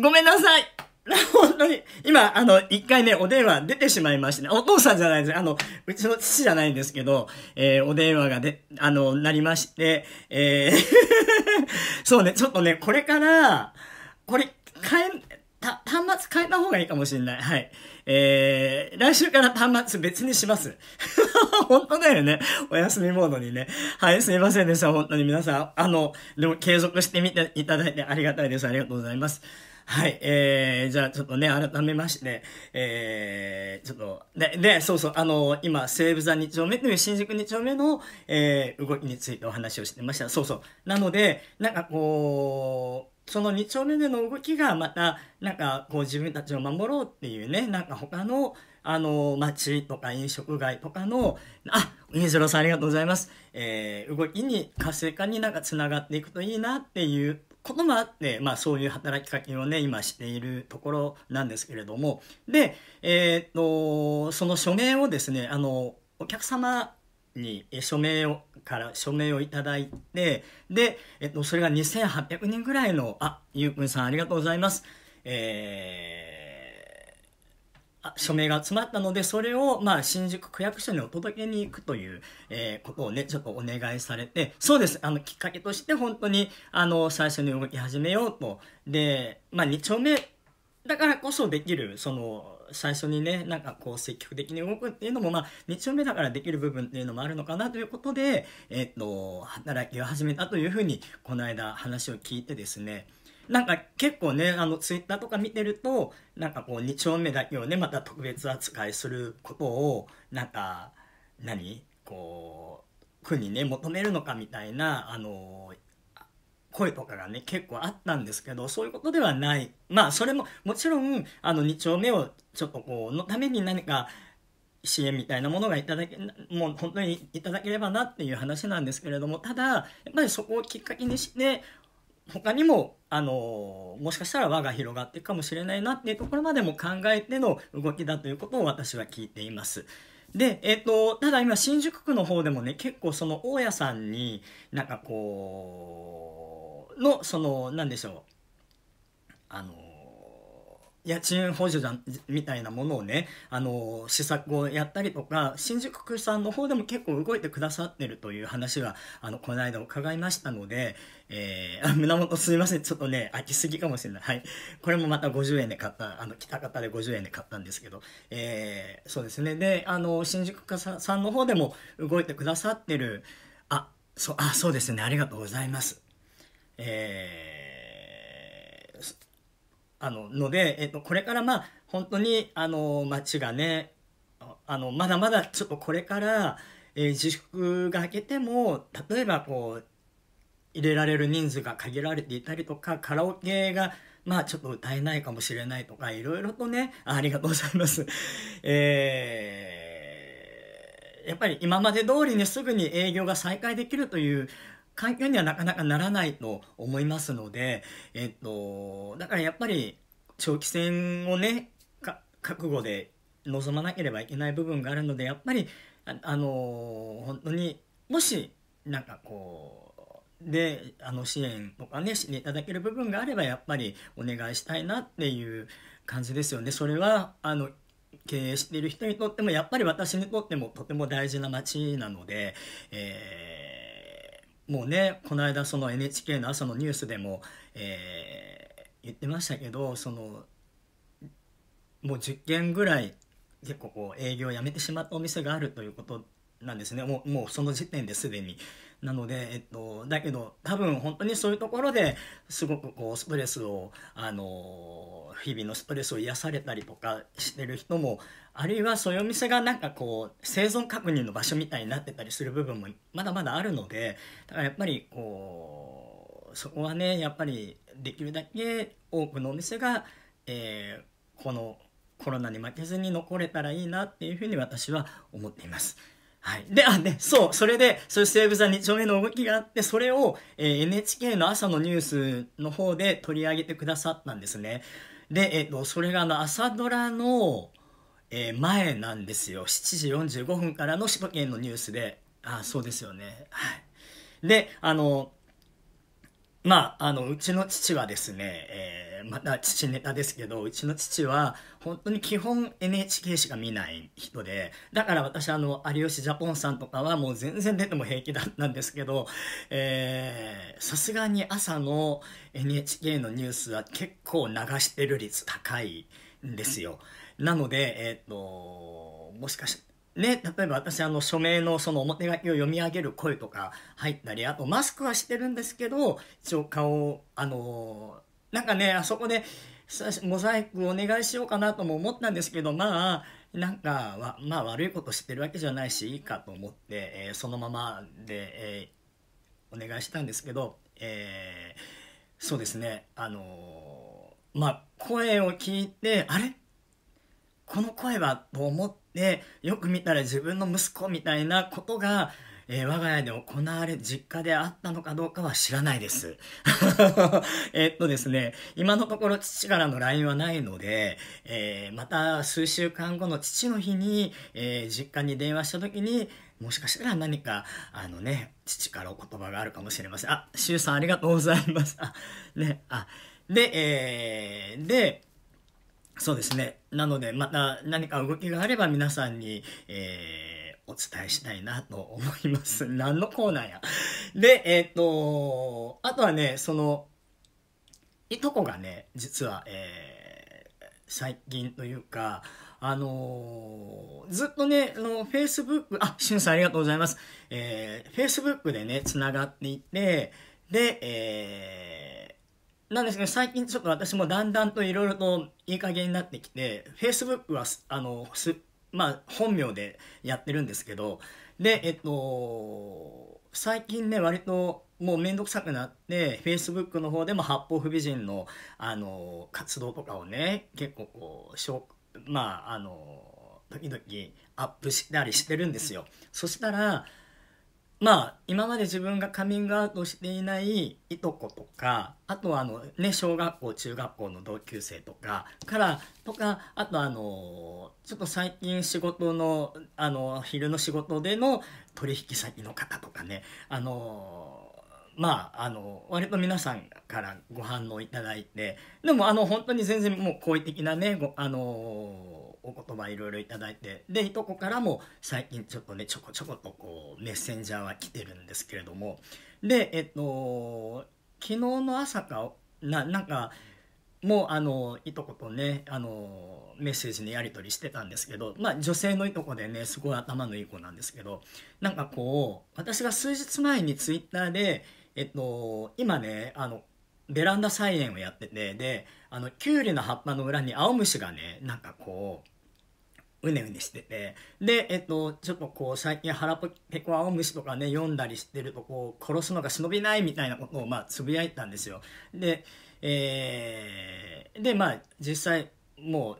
ごめんなさい。本当に、今、あの、一回ね、お電話出てしまいましてね、お父さんじゃないです。あの、うちの父じゃないんですけど、えー、お電話がで、あの、なりまして、えー そうね、ちょっとね、これから、これ、変え、た、端末変えた方がいいかもしれない。はい。えー、来週から端末別にします。本当だよね。お休みモードにね。はい、すいませんでした。本当に皆さん、あの、でも継続してみていただいてありがたいです。ありがとうございます。はい、えー、じゃあちょっとね、改めましてえー、ちょっと、ね、そうそう、あの今、西武座2丁目という新宿2丁目の、えー、動きについてお話をしてました。そうそう。なので、なんかこう、その2丁目での動きがまた、なんかこう自分たちを守ろうっていうね、なんか他の、あの、街とか飲食街とかの、あ、ゆじろさんありがとうございます。えー、動きに活性化になんか繋がっていくといいなっていうともあって、まあ、そういう働きかけをね、今しているところなんですけれども、で、えっ、ー、と、その署名をですね、あの、お客様に署名を、から署名をいただいて、で、えっと、それが2800人ぐらいの、あ、ゆうくんさんありがとうございます。えー署名が集まったので、それを、まあ、新宿区役所にお届けに行くという、えー、ことをね、ちょっとお願いされて、そうです。あの、きっかけとして、本当に、あの、最初に動き始めようと。で、まあ、2丁目だからこそできる、その、最初にね、なんかこう、積極的に動くっていうのも、まあ、2丁目だからできる部分っていうのもあるのかなということで、えっ、ー、と、働きを始めたというふうに、この間話を聞いてですね、なんか結構ね、あの、ツイッターとか見てると、なんかこう、2丁目だけをね、また特別扱いすることを、なんか、何こう、国にね、求めるのかみたいな、あの、声とかがね、結構あったんですけど、そういうことではない。まあ、それも、もちろん、あの、2丁目を、ちょっとこう、のために何か、支援みたいなものがいただけ、もう本当にいただければなっていう話なんですけれども、ただ、やっぱりそこをきっかけにして、他にも、あのもしかしたら輪が広がっていくかもしれないなっていうところまでも考えての動きだということを私は聞いています。で、えっ、ー、と、ただ今、新宿区の方でもね、結構その大家さんに、なんかこう、の、その、なんでしょう、あの家賃補助じゃみたいなものをね、あの、施策をやったりとか、新宿区さんの方でも結構動いてくださってるという話は、あの、この間伺いましたので、えー、胸元すみません、ちょっとね、飽きすぎかもしれない。はい。これもまた50円で買った、あの、北方で50円で買ったんですけど、えー、そうですね。で、あの、新宿区さんの方でも動いてくださってる、あ、そう、あ、そうですね、ありがとうございます。えーあの、ので、えっと、これからまあ、本当に、あの、街がね、あの、まだまだちょっとこれから、えー、自粛が明けても、例えばこう、入れられる人数が限られていたりとか、カラオケが、まあちょっと歌えないかもしれないとか、いろいろとね、ありがとうございます。えー、やっぱり今まで通りにすぐに営業が再開できるという環境にはなかなかならないと思いますので、えっと、だからやっぱり長期戦をね、か覚悟で望まなければいけない部分があるので、やっぱり、あ、あのー、本当に、もし、なんかこう、で、あの支援とかね、していただける部分があれば、やっぱりお願いしたいなっていう感じですよね。それは、あの、経営している人にとっても、やっぱり私にとってもとても大事な街なので、えーもうねこの間その NHK の朝のニュースでも、えー、言ってましたけどそのもう10件ぐらい結構こう営業をやめてしまったお店があるということなんですねもうもうその時点ですでに。なので、えっと、だけど多分本当にそういうところですごくこうストレスを、あの日々のストレスを癒されたりとかしてる人もあるいはそういうお店がなんかこう生存確認の場所みたいになってたりする部分もまだまだあるのでだからやっぱりこうそこはねやっぱりできるだけ多くのお店が、えー、このコロナに負けずに残れたらいいなっていうふうに私は思っています。はい。で、あ、ね、そう、それで、そういうセーブ・ザ・2丁目の動きがあって、それを、えー、NHK の朝のニュースの方で取り上げてくださったんですね。で、えっ、と、それがあの、朝ドラの、えー、前なんですよ7時45分からの柴犬のニュースであそうですよねはいであのまあ、あのうちの父はですね、えー、また父ネタですけどうちの父は本当に基本 NHK しか見ない人でだから私あの有吉ジャポンさんとかはもう全然出ても平気だったんですけどさすがに朝の NHK のニュースは結構流してる率高いんですよ。うんなので、えっ、ー、と、もしかして、ね、例えば私あの署名のその表書きを読み上げる声とか入ったり、あとマスクはしてるんですけど、一応顔、あのー、なんかね、あそこでモザイクお願いしようかなとも思ったんですけど、まあ、なんか、まあ悪いことしてるわけじゃないし、いいかと思って、えー、そのままで、えー、お願いしたんですけど、えー、そうですね、あのまあ声を聞いて、あれこの声はと思ってよく見たら自分の息子みたいなことが、えー、我が家で行われ実家であったのかどうかは知らないです。えっとですね今のところ父からの LINE はないので、えー、また数週間後の父の日に、えー、実家に電話した時にもしかしたら何か、あのね、父からお言葉があるかもしれません。あ、シュウさんありがとうございます。あ、ね、あ、で、えー、で、そうですね。なので、また何か動きがあれば皆さんに、えー、お伝えしたいなと思います。何のコーナーや。で、えっ、ー、と、あとはね、その、いとこがね、実は、えー、最近というか、あのー、ずっとね、あの、Facebook、あ、しゅんさんありがとうございます。えー、Facebook でね、つながっていて、で、えー、なんですけど、最近ちょっと私もだんだんといろいろといい加減になってきて、Facebook は、あの、す、まあ、本名でやってるんですけど、で、えっと、最近ね、割ともうめんどくさくなって、Facebook の方でも八方不美人の、あの、活動とかをね、結構こう、しょまあ、あの、時々アップしたりしてるんですよ。そしたら、まあ、今まで自分がカミングアウトしていないいとことか、あとはあの、ね、小学校、中学校の同級生とかから、とか、あとあの、ちょっと最近仕事の、あの、昼の仕事での取引先の方とかね、あの、まあ、あの、割と皆さんからご反応いただいて、でもあの、本当に全然もう好意的なね、あの、お言葉いろいろいただいてでいとこからも最近ちょっとねちょこちょことこうメッセンジャーは来てるんですけれどもでえっと昨日の朝かななんかもうあのいとことねあのメッセージのやり取りしてたんですけど、まあ、女性のいとこでねすごい頭のいい子なんですけどなんかこう私が数日前にツイッターで、えっと、今ねあのベランダ菜園をやっててであのキュウリの葉っぱの裏に青虫がねなんかこううねうねしててでえっとちょっとこう最近腹ペコアオムシとかね読んだりしてるとこう殺すのが忍びないみたいなことをまあつぶやいたんですよでえー、でまあ実際もう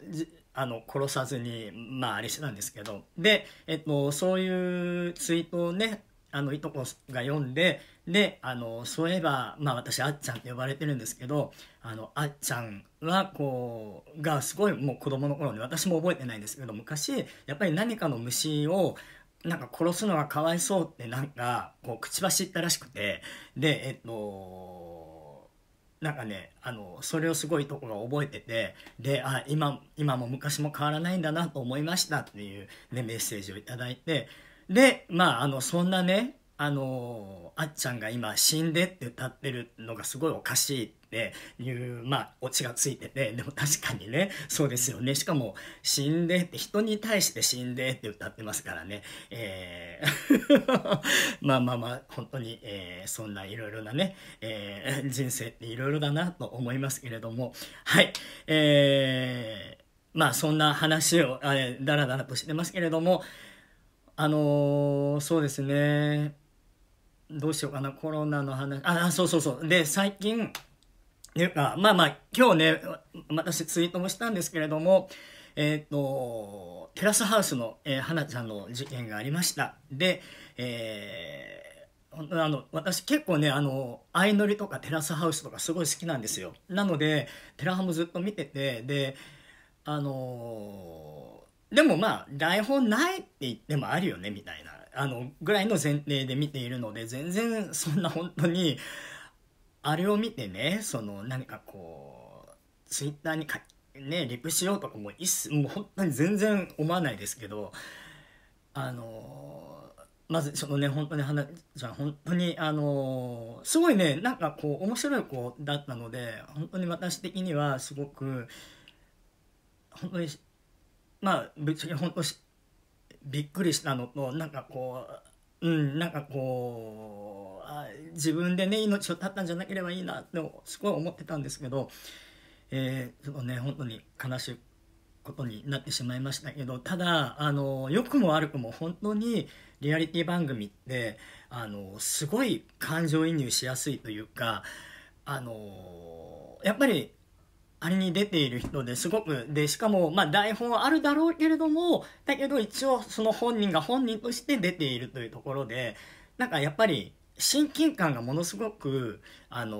あの殺さずにまああれしてたんですけどでえっとそういうツイートをねあのいとこが読んでで、あの、そういえば、まあ私、あっちゃんって呼ばれてるんですけど、あの、あっちゃんは、こう、がすごいもう子供の頃に、私も覚えてないんですけど、昔、やっぱり何かの虫を、なんか殺すのがかわいそうってなんか、こう、ばしったらしくて、で、えっと、なんかね、あの、それをすごいとこが覚えてて、で、あ、今、今も昔も変わらないんだなと思いましたっていう、ね、メッセージを頂いて、で、まあ、あの、そんなね、あのあっちゃんが今死んでって歌ってるのがすごいおかしいっていう、まあ、オチがついてて、でも確かにね、そうですよね。しかも、死んでって、人に対して死んでって歌ってますからね。えー まあまあまあ、本当に、えー、そんないろいろなね、えー、人生っていろいろだなと思いますけれども、はい、えー、まあそんな話を、あれ、だらだらとしてますけれども、あのー、そうですね、どうしようかな、コロナの話、あ、そうそうそう。で、最近、ね、あまあまあ、今日ね、私ツイートもしたんですけれども、えっ、ー、と、テラスハウスの、えー、花ちゃんの事件がありました。で、えー、あの、私結構ね、あの、相乗りとかテラスハウスとかすごい好きなんですよ。なので、テラハもずっと見てて、で、あのー、でもまあ、台本ないって言ってもあるよね、みたいな。あの、ぐらいの前提で見ているので、全然そんな本当に、あれを見てね、その、何かこう、ツイッターにか、ね、リプしようとかも一もう本当に全然思わないですけど、あの、まずそのね、本当に話、じゃ本当にあの、すごいね、なんかこう、面白い子だったので、本当に私的にはすごく、本当に、まあ、ぶっちゃけ本当びっくりしたのとなんかこううんなんかこうあ自分でね命を絶ったんじゃなければいいなってすごい思ってたんですけど、えー、ちょっとね本当に悲しいことになってしまいましたけどただあの良くも悪くも本当にリアリティ番組ってあのすごい感情移入しやすいというかあのやっぱりあれに出ている人ですごく、で、しかも、まあ、台本はあるだろうけれども、だけど一応その本人が本人として出ているというところで、なんかやっぱり親近感がものすごく、あの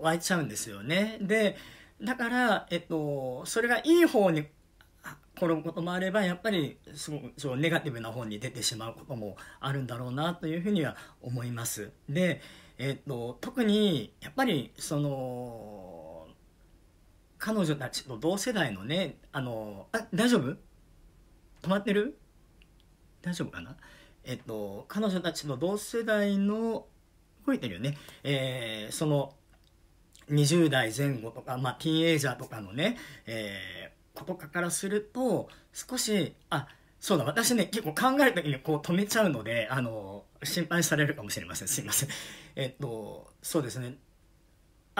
ー、湧いちゃうんですよね。で、だから、えっと、それがいい方に転ぶこともあれば、やっぱり、すごく、そう、ネガティブな方に出てしまうこともあるんだろうな、というふうには思います。で、えっと、特に、やっぱり、その、彼女たちの同世代のね、あの、あ、大丈夫止まってる大丈夫かなえっと、彼女たちの同世代の、動いてるよね。えー、その、20代前後とか、まあ、ティーンエイジャーとかのね、えー、ことかからすると、少し、あ、そうだ、私ね、結構考える時にこう止めちゃうので、あの、心配されるかもしれません。すいません。えっと、そうですね。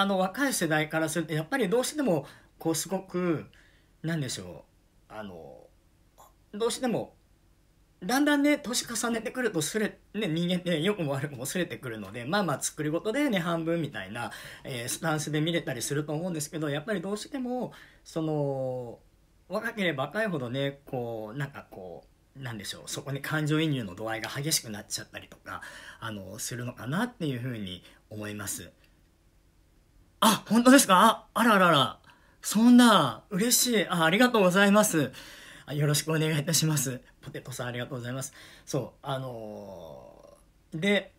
あの若い世代からするとやっぱりどうしてもこうすごく何でしょうあのどうしてもだんだんね年重ねてくるとすれ、ね、人間って良くも悪くもすれてくるのでまあまあ作り事でね半分みたいな、えー、スタンスで見れたりすると思うんですけどやっぱりどうしてもその若ければ若いほどねこうなんかこうなんでしょうそこに感情移入の度合いが激しくなっちゃったりとかあのするのかなっていうふうに思います。あ、本当ですかあらあらあら。そんな、嬉しい。あ、ありがとうございます。よろしくお願いいたします。ポテトさんありがとうございます。そう、あのー、で、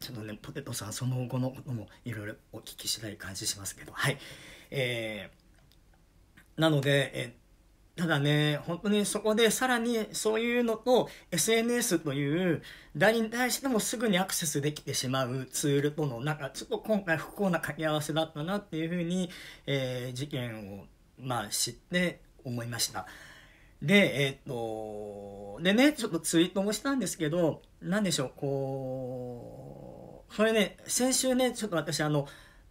ちょっとね、ポテトさんその後のこともいろいろお聞きしたい感じしますけど、はい。えー、なので、えっただね、本当にそこでさらにそういうのと SNS という誰に対してもすぐにアクセスできてしまうツールとのなんかちょっと今回不幸な掛け合わせだったなっていうふうに、えー、事件をまあ知って思いました。で、えっ、と、でね、ちょっとツイートもしたんですけど、なんでしょう、こう、それね、先週ね、ちょっと私あの、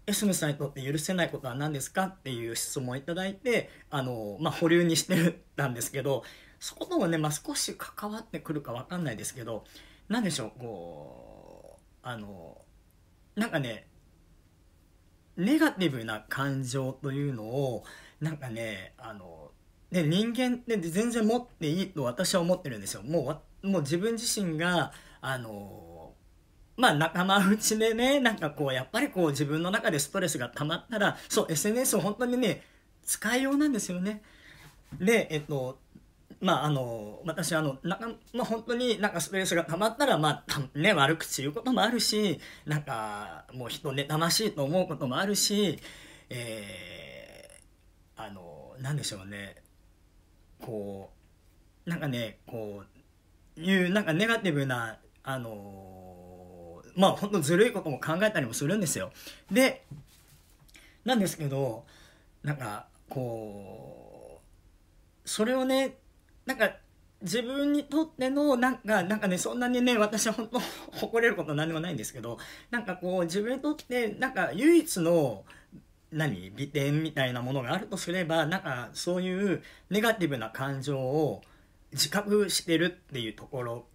エスムさんにとって許せないことは何ですかっていう質問をいただいて、あの、まあ、保留にしてたんですけど、そこともね、まあ、少し関わってくるかわかんないですけど、何でしょう、こう、あの、なんかね、ネガティブな感情というのを、なんかね、あの、で、人間って全然持っていいと私は思ってるんですよ。もう、もう自分自身が、あの、まあ仲間内でね、なんかこう、やっぱりこう自分の中でストレスが溜まったら、そう、SNS を本当にね、使いようなんですよね。で、えっと、まああの、私あの、なまあ本当になんかストレスが溜まったら、まあ、ね、悪口言うこともあるし、なんか、もう人妬ましいと思うこともあるし、えー、あの、なんでしょうね、こう、なんかね、こう、いう、なんかネガティブな、あのまあほんとずるいことも考えたりもするんですよ。で、なんですけど、なんか、こう、それをね、なんか、自分にとっての、なんか、なんかね、そんなにね、私は本当誇れること何でもないんですけど、なんかこう、自分にとって、なんか唯一の、何美点みたいなものがあるとすれば、なんかそういうネガティブな感情を自覚してるっていうところ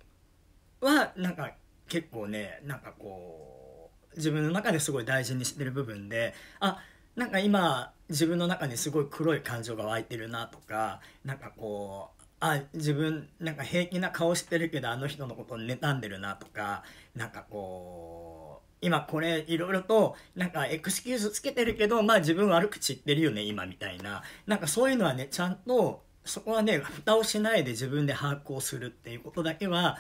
は、なんか結構ねなんかこう自分の中ですごい大事にしてる部分であなんか今自分の中にすごい黒い感情が湧いてるなとかなんかこうあ自分なんか平気な顔してるけどあの人のこと妬んでるなとかなんかこう今これいろいろとなんかエクスキューズつけてるけどまあ自分悪口言ってるよね今みたいななんかそういうのはねちゃんとそこはね蓋をしないで自分で把握をするっていうことだけは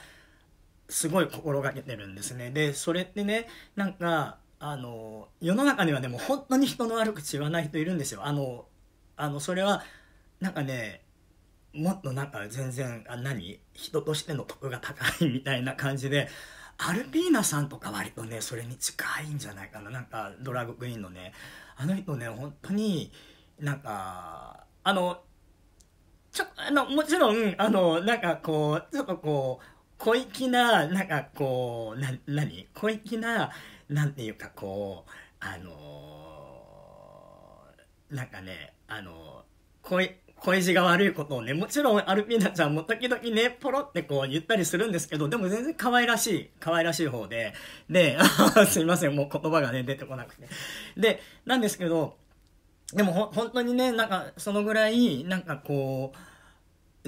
すごい心がけてるんですね。で、それってね、なんか、あの、世の中にはでも本当に人の悪口言わない人いるんですよ。あの、あの、それは、なんかね、もっとなんか全然、あ、何人としての得が高いみたいな感じで、アルピーナさんとか割とね、それに近いんじゃないかな。なんか、ドラッグクイーンのね、あの人ね、本当に、なんか、あの、ちょ、あの、もちろん、あの、なんかこう、ちょっとこう、小粋な、なんかこう、な、何小粋な、なんていうかこう、あのー、なんかね、あのー、小い、小が悪いことをね、もちろんアルピーナちゃんも時々ね、ポロってこう言ったりするんですけど、でも全然可愛らしい、可愛らしい方で、で、すいません、もう言葉がね、出てこなくて。で、なんですけど、でもほ、本当にね、なんか、そのぐらい、なんかこう、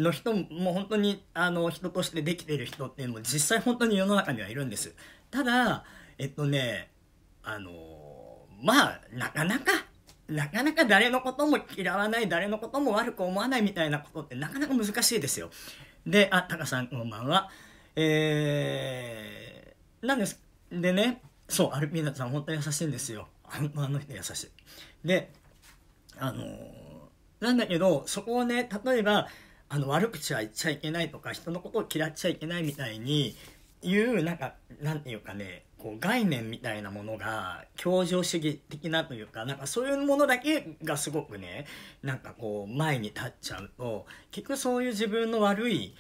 の人も本当にあの人としてできてる人っていうのも実際本当に世の中にはいるんですただえっとねあのまあなかなかなかなか誰のことも嫌わない誰のことも悪く思わないみたいなことってなかなか難しいですよであタカさんこんばんはえー、なんですでねそうアルピーナさん本当に優しいんですよあの人優しいであのなんだけどそこをね例えばあの悪口は言っちゃいけないとか人のことを嫌っちゃいけないみたいにいうなんかなんていうかねこう概念みたいなものが強情主義的なというかなんかそういうものだけがすごくねなんかこう前に立っちゃうと結局そういう自分の悪い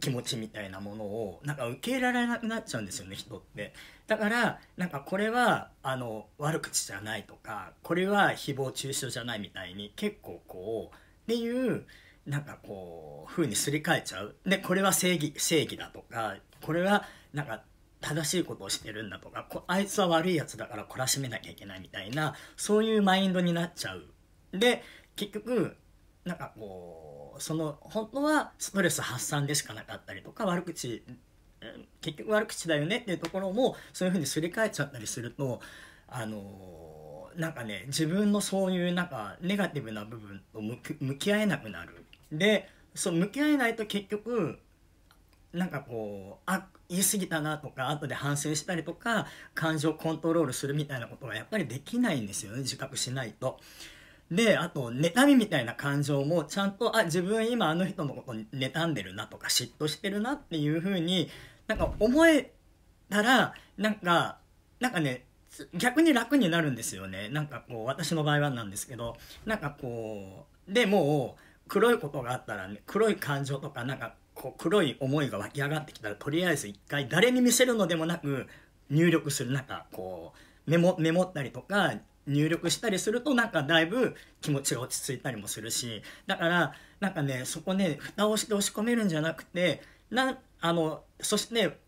気持ちみたいなものをなんか受け入れられなくなっちゃうんですよね人ってだからなんかこれはあの悪口じゃないとかこれは誹謗中傷じゃないみたいに結構こうっていうなんかこう風にすり替えちゃうでこれは正義正義だとかこれはなんか正しいことをしてるんだとかあいつは悪いやつだから懲らしめなきゃいけないみたいなそういうマインドになっちゃうで結局なんかこうその本当はストレス発散でしかなかったりとか悪口結局悪口だよねっていうところもそういうふうにすり替えちゃったりするとあのなんかね自分のそういうなんかネガティブな部分と向き合えなくなるでそう向き合えないと結局なんかこうあ言い過ぎたなとか後で反省したりとか感情コントロールするみたいなことがやっぱりできないんですよね自覚しないと。であと妬みみたいな感情もちゃんとあ自分今あの人のこと妬んでるなとか嫉妬してるなっていうふうになんか思えたらなんかなんかね逆に楽になるんですよねなんかこう私の場合はなんですけどなんかこうでもう黒いことがあったらね黒い感情とかなんかこう黒い思いが湧き上がってきたらとりあえず一回誰に見せるのでもなく入力するなんかこうメモメモったりとか入力したりするとなんかだいぶ気持ちが落ち着いたりもするしだからなんかねそこね蓋をして押し込めるんじゃなくてなあのそして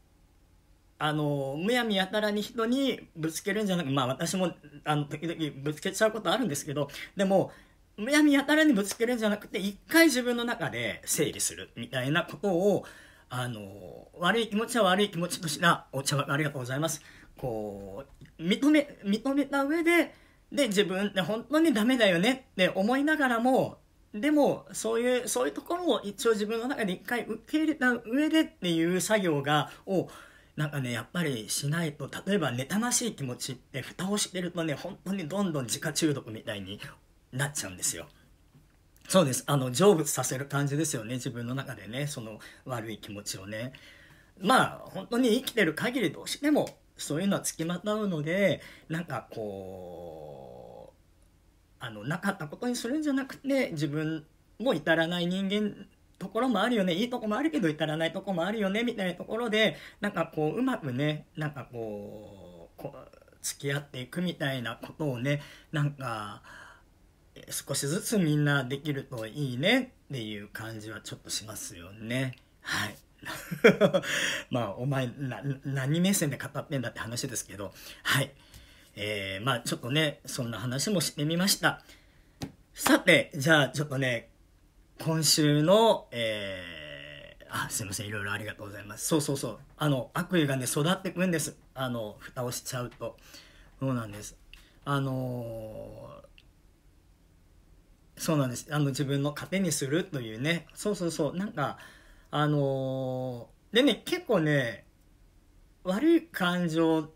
あのむやみやたらに人にぶつけるんじゃなくまあ私もあの時々ぶつけちゃうことあるんですけどでもむやみやたらにぶつけるんじゃなくて、一回自分の中で整理するみたいなことを、あの、悪い気持ちは悪い気持ちとしな、お茶ありがとうございます。こう、認め、認めた上で、で、自分って本当にダメだよねって思いながらも、でも、そういう、そういうところを一応自分の中で一回受け入れた上でっていう作業が、を、なんかね、やっぱりしないと、例えば妬ましい気持ちって蓋をしてるとね、本当にどんどん自家中毒みたいになっちゃうんですよ。そうです。あの、成仏させる感じですよね。自分の中でね、その悪い気持ちをね。まあ、本当に生きてる限りどうしても、そういうのは付きまとうので、なんかこう、あの、なかったことにするんじゃなくて、自分も至らない人間ところもあるよね、いいとこもあるけど至らないとこもあるよね、みたいなところで、なんかこう、うまくね、なんかこう、こう付き合っていくみたいなことをね、なんか、少しずつみんなできるといいねっていう感じはちょっとしますよね。はい。まあ、お前、な、何目線で語ってんだって話ですけど、はい。えー、まあ、ちょっとね、そんな話もしてみました。さて、じゃあ、ちょっとね、今週の、えー、あ、すいません、いろいろありがとうございます。そうそうそう。あの、悪意がね、育ってくんです。あの、蓋をしちゃうと。そうなんです。あのーそうなんです。あの、自分の糧にするというね。そうそうそう。なんか、あのー、でね、結構ね、悪い感情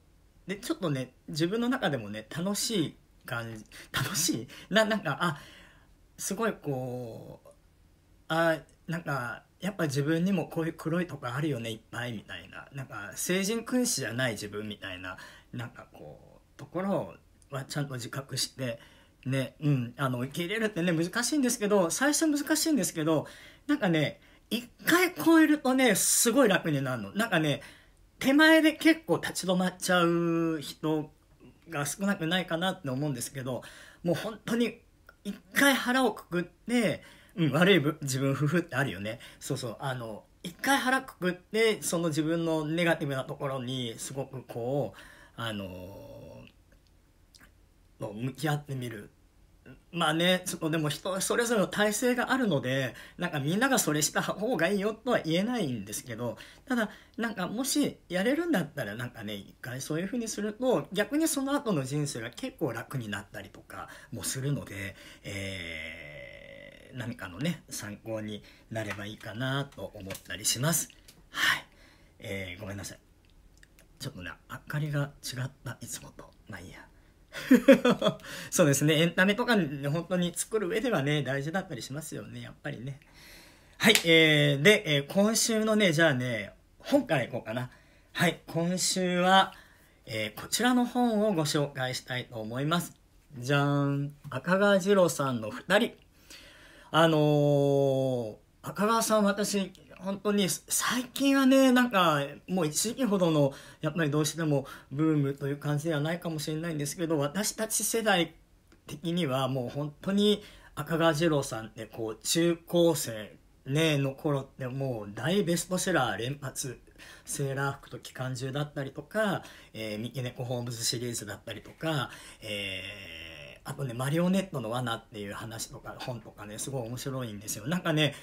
で、ちょっとね、自分の中でもね、楽しい感じ、楽しいな、なんか、あ、すごいこう、あ、なんか、やっぱ自分にもこういう黒いとこあるよね、いっぱい、みたいな。なんか、成人君子じゃない自分みたいな、なんかこう、ところはちゃんと自覚して、ね、うん、あの、受け入れるってね、難しいんですけど、最初難しいんですけど、なんかね、一回超えるとね、すごい楽になるの。なんかね、手前で結構立ち止まっちゃう人が少なくないかなって思うんですけど、もう本当に一回腹をくくって、うん、悪い自分夫婦ってあるよね。そうそう、あの、一回腹くくって、その自分のネガティブなところにすごくこう、あのの向き合ってみるまあね、ちょっとでも人それぞれの体制があるので、なんかみんながそれした方がいいよとは言えないんですけど、ただ、なんかもしやれるんだったらなんかね、一回そういう風にすると、逆にその後の人生が結構楽になったりとかもするので、えー、何かのね、参考になればいいかなと思ったりします。はい。えー、ごめんなさい。ちょっとね、明かりが違った、いつもと。まあいいや。そうですね。エンタメとか、ね、本当に作る上ではね、大事だったりしますよね、やっぱりね。はい、えー、で、えー、今週のね、じゃあね、本からいこうかな。はい、今週は、えー、こちらの本をご紹介したいと思います。じゃーん、赤川次郎さんの2人。あのー、赤川さん私、本当に最近はねなんかもう一時期ほどのやっぱりどうしてもブームという感じではないかもしれないんですけど私たち世代的にはもう本当に赤川次郎さんってこう中高生ねの頃ってもう大ベストセラー連発セーラー服と機関銃だったりとか、え三毛猫ホームズシリーズだったりとか、えー、あとね、マリオネットの罠っていう話とか本とかね、すごい面白いんですよ。なんかね、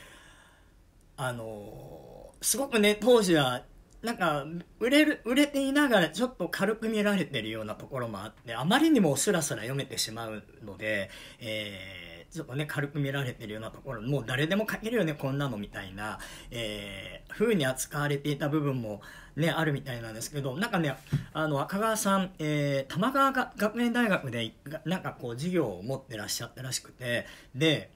あのー、すごくね、当時は、なんか、売れる、売れていながらちょっと軽く見られてるようなところもあって、あまりにもスラスラ読めてしまうので、えー、ちょっとね、軽く見られてるようなところ、もう誰でも書けるよね、こんなのみたいな、えー、風に扱われていた部分もね、あるみたいなんですけど、なんかね、あの、赤川さん、えー、玉川が学園大学で、なんかこう、授業を持ってらっしゃったらしくて、で、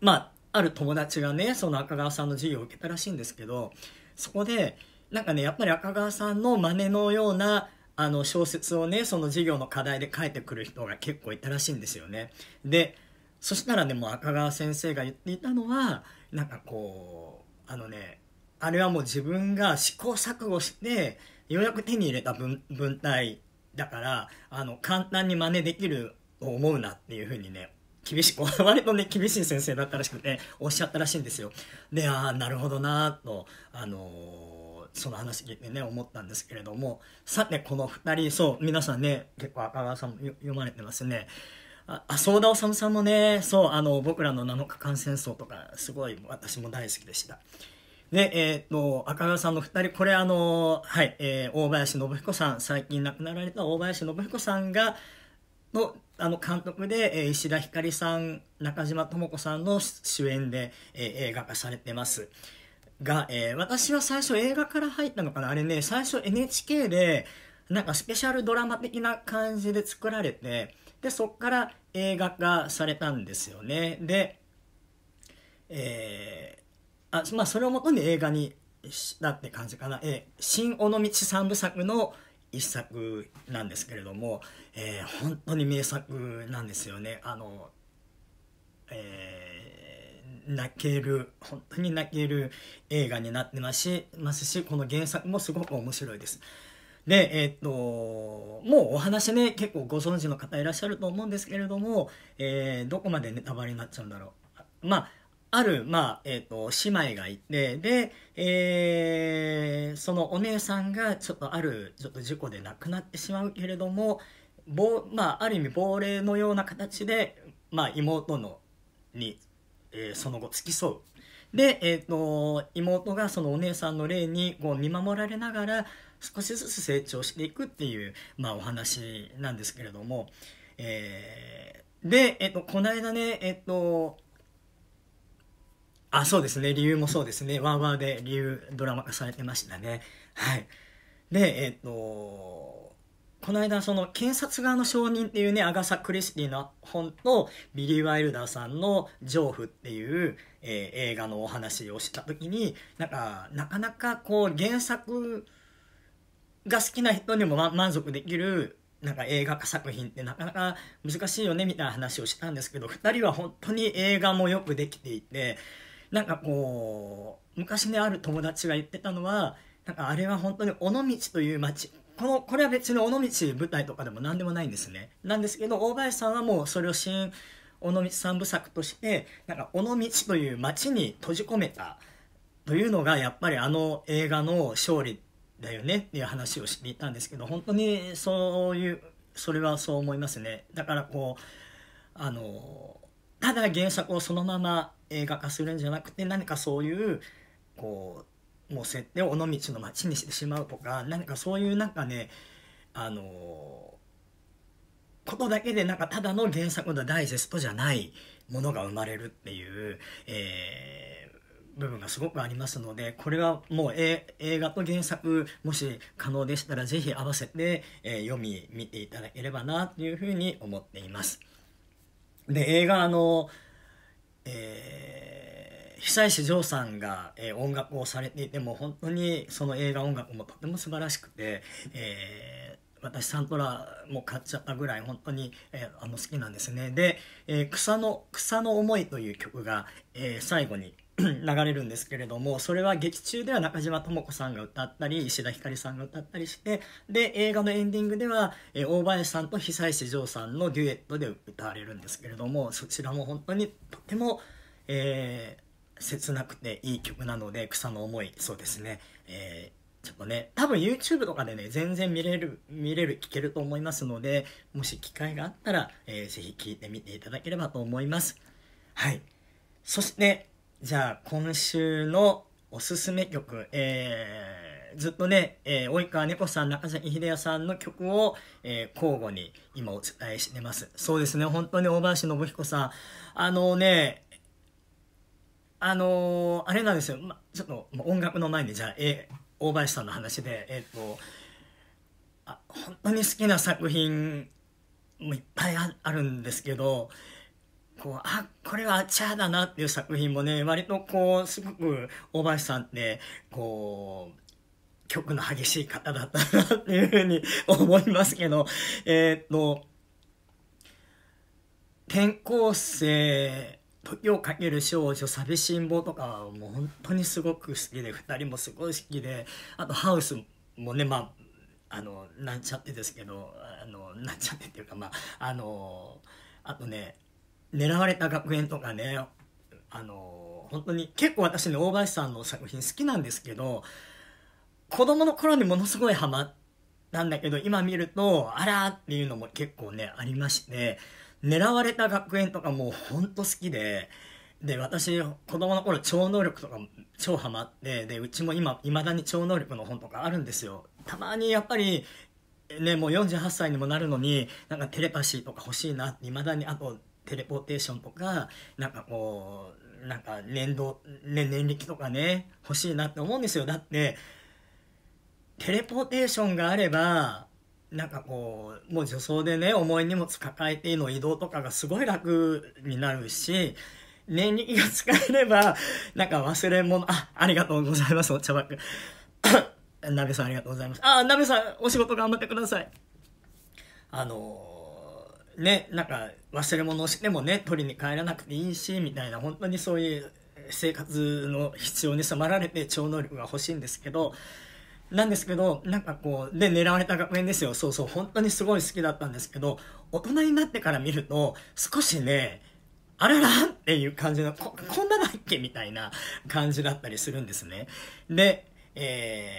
まあ、ある友達がね、その赤川さんの授業を受けたらしいんですけど、そこで、なんかね、やっぱり赤川さんの真似のような、あの、小説をね、その授業の課題で書いてくる人が結構いたらしいんですよね。で、そしたらね、もう赤川先生が言っていたのは、なんかこう、あのね、あれはもう自分が試行錯誤して、ようやく手に入れた文文体だから、あの、簡単に真似できると思うなっていうふうにね、厳しい、割とね、厳しい先生だったらしくて、おっしゃったらしいんですよ。で、ああ、なるほどなと、あのー、その話でね、思ったんですけれども、さて、この2人、そう、皆さんね、結構赤川さんも読まれてますね。あ、そうだおさむさんもね、そう、あの、僕らの7日間戦争とか、すごい私も大好きでした。で、えっ、ー、と、赤川さんの2人、これあのはい、えー、大林信彦さん、最近亡くなられた大林信彦さんが、のあの監督で、え石田ひかりさん、中島智子さんの主演で、え映画化されてます。が、え私は最初映画から入ったのかなあれね、最初 NHK で、なんかスペシャルドラマ的な感じで作られて、で、そっから映画化されたんですよね。で、えー、あまあ、それをもとに映画にしたって感じかな。えー、新尾道三部作の、一作なんですけれども、えー、本当に名作なんですよね。あの、えー、泣ける、本当に泣ける映画になってますし、ますしこの原作もすごく面白いです。で、えー、っと、もうお話ね、結構ご存知の方いらっしゃると思うんですけれども、えー、どこまでネタバレになっちゃうんだろう。まあある、まあ、えっ、ー、と、姉妹がいて、で、えー、そのお姉さんが、ちょっとある、ちょっと事故で亡くなってしまうけれども、ぼまあ、ある意味亡霊のような形で、まあ、妹の、に、えー、その後付き添う。で、えっ、ー、と、妹がそのお姉さんの霊にこう見守られながら、少しずつ成長していくっていう、まあ、お話なんですけれども、えー、で、えっ、と、この間ね、えっ、と、あ、そうですね。理由もそうですね。ワーワーで理由ドラマ化されてましたね。はい。で、えっ、ー、と、この間、その、検察側の証人っていうね、アガサ・クリスティの本と、ビリー・ワイルダーさんのジョーフっていう、えー、映画のお話をした時に、なんか、なかなかこう、原作が好きな人にも、ま、満足できるなんか映画化作品ってなかなか難しいよねみたいな話をしたんですけど、2人は本当に映画もよくできていて、なんかこう昔ねある友達が言ってたのはなんかあれは本当に尾道という町このこれは別に尾道舞台とかでも何でもないんですねなんですけど大林さんはもうそれを新尾道三部作としてなんか尾道という町に閉じ込めたというのがやっぱりあの映画の勝利だよねっていう話をしていたんですけど本当にそういうそれはそう思いますねだからこうあのただ原作をそのまま映画化するんじゃなくて何かそういうこうもう設定を尾道の町にしてしまうとか何かそういうなんかねあのー、ことだけでなんかただの原作のダイジェストじゃないものが生まれるっていう、えー、部分がすごくありますのでこれはもう、え映画と原作もし可能でしたら是非合わせて、えー、読み見ていただければなというふうに思っています。で映画あのーえー、久石譲さんが、えー、音楽をされていても本当にその映画音楽もとても素晴らしくて、えー、私サントラも買っちゃったぐらい本当に、えー、あの好きなんですねで、えー、草の「草の思い」という曲が、えー、最後に 流れるんですけれどもそれは劇中では中島智子さんが歌ったり石田ひかりさんが歌ったりしてで映画のエンディングでは、え大林さんと久石譲さんのデュエットで歌われるんですけれどもそちらも本当にとても、えー、切なくていい曲なので草の思いそうですね、えー、ちょっとね多分 YouTube とかでね全然見れる見れる聴けると思いますのでもし機会があったら、えー、ぜひ聴いてみていただければと思いますはいそしてじゃあ、今週のおすすめ曲、えー、ずっとね、えー、及川猫さん、中崎秀也さんの曲を、えー、交互に今お伝えしてます。そうですね、本当に大林信彦さん。あのね、あのー、あれなんですよ、ま、ちょっと音楽の前で、じゃあ、えー、大林さんの話で、えっ、と、あ、本当に好きな作品もいっぱいあるんですけど、こう、あ、これはチャーだなっていう作品もね、割とこう、すごく、大橋さんって、こう、曲の激しい方だったなっていうふうに思いますけど、えっ、と、転校生、時をかける少女、寂しん坊とかはもう本当にすごく好きで、2人もすごい好きで、あとハウスもね、まあ、あの、なんちゃってですけど、あの、なんちゃってっていうか、まあ、あの、あとね、狙われた学園とかね、あの、本当に、結構私ね、大林さんの作品好きなんですけど、子供の頃にものすごいハマったんだけど、今見ると、あらっていうのも結構ね、ありまして、狙われた学園とかもうほんと好きで、で、私、子供の頃超能力とかも超ハマって、で、うちも今、未だに超能力の本とかあるんですよ。たまにやっぱり、ね、もう48歳にもなるのに、なんかテレパシーとか欲しいなって、未だに、あと、テレポーテーションとか、なんかこう、なんか年度、ね、年歴とかね、欲しいなって思うんですよ。だって、テレポーテーションがあれば、なんかこう、もう助走でね、重い荷物抱えての移動とかがすごい楽になるし、年力が使えれば、なんか忘れ物、あ、ありがとうございます、お茶枠。な べさんありがとうございます。あ、なべさん、お仕事頑張ってください。あのーね、なんか忘れ物をしてもね、取りに帰らなくていいし、みたいな、本当にそういう生活の必要に迫られて超能力が欲しいんですけど、なんですけど、なんかこう、で、狙われた学園ですよ。そうそう、本当にすごい好きだったんですけど、大人になってから見ると、少しね、あららっていう感じの、こ、こんなだっけみたいな感じだったりするんですね。で、え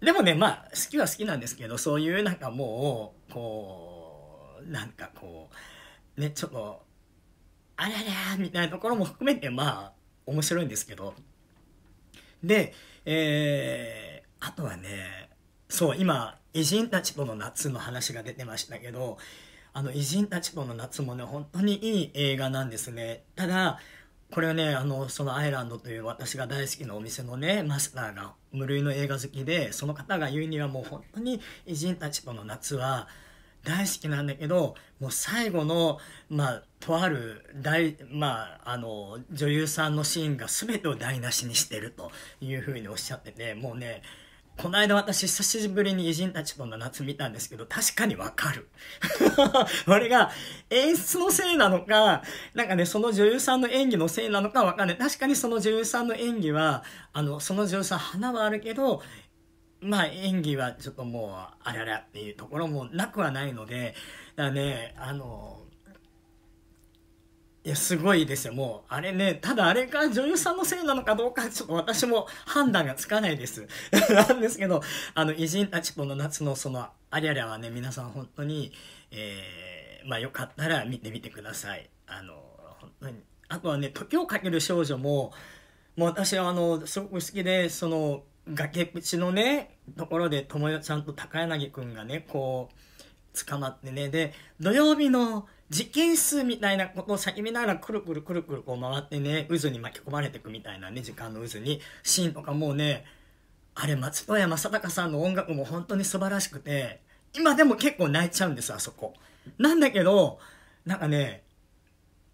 ー、でもね、まあ、好きは好きなんですけど、そういうなんかもう、こう、なんかこう、ね、ちょっと、あららみたいなところも含めて、まあ、面白いんですけど。で、えー、あとはね、そう、今、偉人たちとの夏の話が出てましたけど、あの、偉人たちとの夏もね、本当にいい映画なんですね。ただ、これはね、あの、そのアイランドという私が大好きなお店のね、マスターが無類の映画好きで、その方が言うにはもう本当に偉人たちとの夏は、大好きなんだけど、もう最後の、まあ、とある大、まあ、あの、女優さんのシーンが全てを台無しにしてるというふうにおっしゃってて、もうね、この間私久しぶりに偉人たちとの夏見たんですけど、確かにわかる。俺が演出のせいなのか、なんかね、その女優さんの演技のせいなのかわかんない。確かにその女優さんの演技は、あの、その女優さん花はあるけど、まあ演技はちょっともうあららっていうところもなくはないので、だからね、あの、いや、すごいですよ。もう、あれね、ただあれが女優さんのせいなのかどうか、ちょっと私も判断がつかないです。なんですけど、あの、偉人たちこの夏のその、ありゃりゃはね、皆さん本当に、えー、まあよかったら見てみてください。あの、本当に。あとはね、時をかける少女も、もう私はあの、すごく好きで、その、崖っぷちのね、ところで、ともよちゃんと高柳くんがね、こう、捕まってね、で、土曜日の実験室みたいなことを叫びながらくるくるくるくるこう回ってね、渦に巻き込まれていくみたいなね、時間の渦に、シーンとかもうね、あれ、松任谷正隆さんの音楽も本当に素晴らしくて、今でも結構泣いちゃうんです、あそこ。なんだけど、なんかね、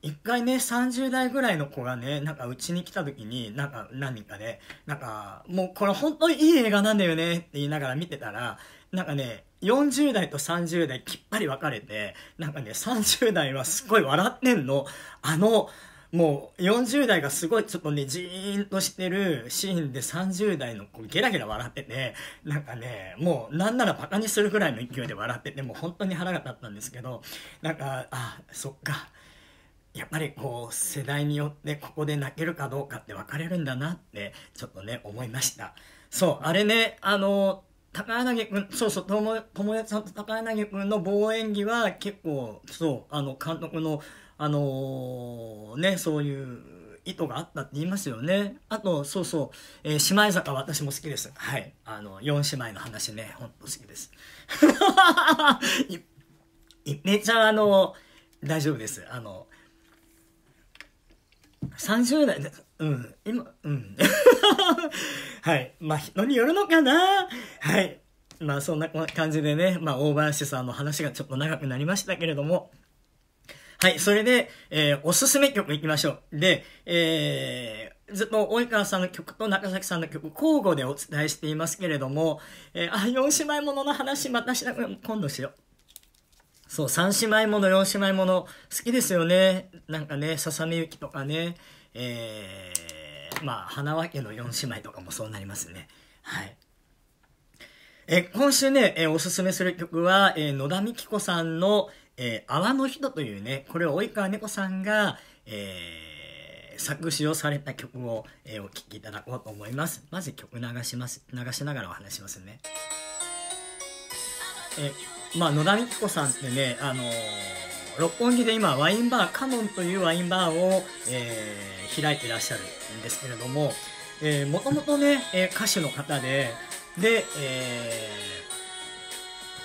一回ね、30代ぐらいの子がね、なんかうちに来た時に、なんか何かね、なんか、もうこれ本当にいい映画なんだよねって言いながら見てたら、なんかね、40代と30代きっぱり分かれて、なんかね、30代はすごい笑ってんの。あの、もう40代がすごいちょっとね、じーんとしてるシーンで30代の子ゲラゲラ笑ってて、なんかね、もうなんならバカにするぐらいの勢いで笑ってて、もう本当に腹が立ったんですけど、なんか、あ、そっか。やっぱりこう世代によってここで泣けるかどうかって分かれるんだなってちょっとね思いましたそうあれねあの高柳君そうそう友達さんと高柳君の望遠技は結構そうあの監督のあのー、ねそういう意図があったって言いますよねあとそうそう、えー、姉妹坂私も好きですはいあの4姉妹の話ねほんと好きです めちゃあの大丈夫ですあの30代でうん、今、うん。はい。まあ、人によるのかなはい。まあ、そんな感じでね、まあ、大林さんの話がちょっと長くなりましたけれども、はい、それで、えー、おすすめ曲いきましょう。で、えー、ずっと及川さんの曲と中崎さんの曲交互でお伝えしていますけれども、えー、あ、4姉妹ものの話またしなく今度しよう。そう、三姉妹もの、四姉妹もの、好きですよね。なんかね、ささみゆきとかね、えー、まあ、花輪家の四姉妹とかもそうなりますね。はい。え、今週ね、えおすすめする曲は、え野田美紀子さんの、えー、泡の人というね、これを及川猫さんが、えー、作詞をされた曲を、えー、お聴きいただこうと思います。まず曲流します。流しながらお話しますね。えまあ、野田美紀子さんってね、あのー、六本木で今ワインバーカノンというワインバーを、えー、開いてらっしゃるんですけれども、えもともとね、え歌手の方でで、え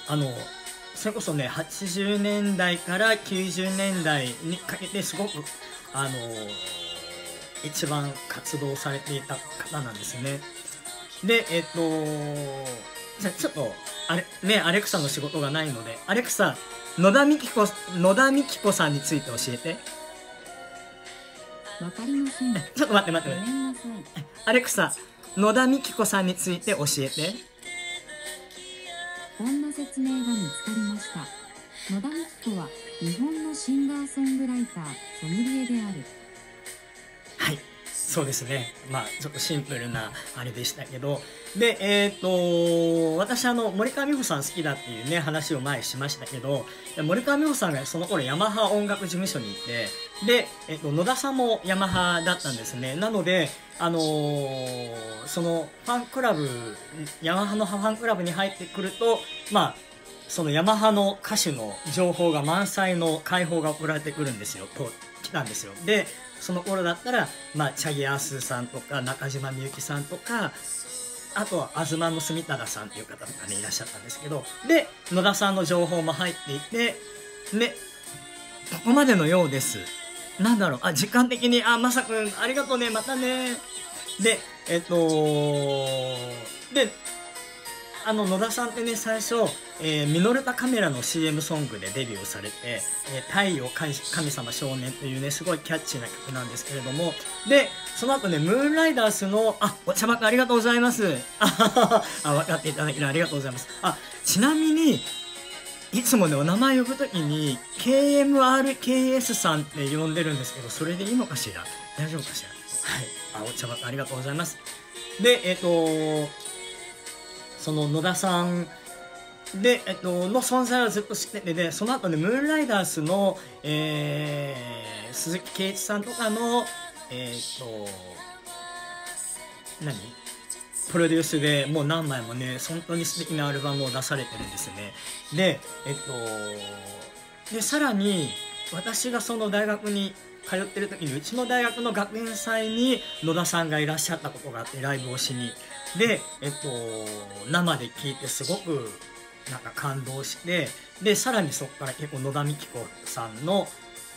ー、あのそれこそね80年代から90年代にかけてすごくあの一番活動されていた方なんですねでえっ、とじゃあちょっとあれ、ね、アレクサの仕事がないので、アレクサ、野田美希子、野田美希子さんについて教えて。わかりません。ちょっと待って待って待って。アレクサ、野田美希子さんについて教えて。こんな説明が見つかりました。野田美希子は日本のシンガーソングライター、ソムリエである。はい。そうですね。まあ、ちょっとシンプルなあれでしたけど。で、えっ、ー、と、私、あの、森川美穂さん好きだっていうね、話を前にしましたけど、森川美穂さんがその頃ヤマハ音楽事務所にいて、で、えっ、ー、と、野田さんもヤマハだったんですね。なので、あのー、その、ファンクラブ、ヤマハのファンクラブに入ってくると、まあ、そのヤマハの歌手の情報が満載の解放が送られてくるんですよ。と、来たんですよ。で、その頃だったら、まあ、チャギアースさんとか中島みゆきさんとかあとは東の住忠さんっていう方とかねいらっしゃったんですけどで野田さんの情報も入っていてねここまでのようですなんだろうあ時間的にあまさくんありがとうねまたねでえっとであの野田さんってね最初、えー、ミノルタカメラの CM ソングでデビューされて「えー、太陽神様少年」というねすごいキャッチーな曲なんですけれどもでその後ねムーンライダースのあお茶幕ありがとうございますあ分かっていただけるありがとうございますあちなみにいつもね、お名前呼ぶ時に、KMRKS さんって呼んでるんですけど、それでいいのかしら大丈夫かしらはい。あ、お茶幕ありがとうございます。で、えっ、ー、とその野田さんで、えっと、の存在はずっと知っててでその後ねムーンライダースの、えー、鈴木圭一さんとかのえー、っと何プロデュースでもう何枚もね本当に素敵なアルバムを出されてるんですよねでえっとでさらに私がその大学に通ってる時にうちの大学の学園祭に野田さんがいらっしゃったことがあってライブをしにで、えっと、生で聞いてすごくなんか感動してでさらにそこから結構野田美紀子さんの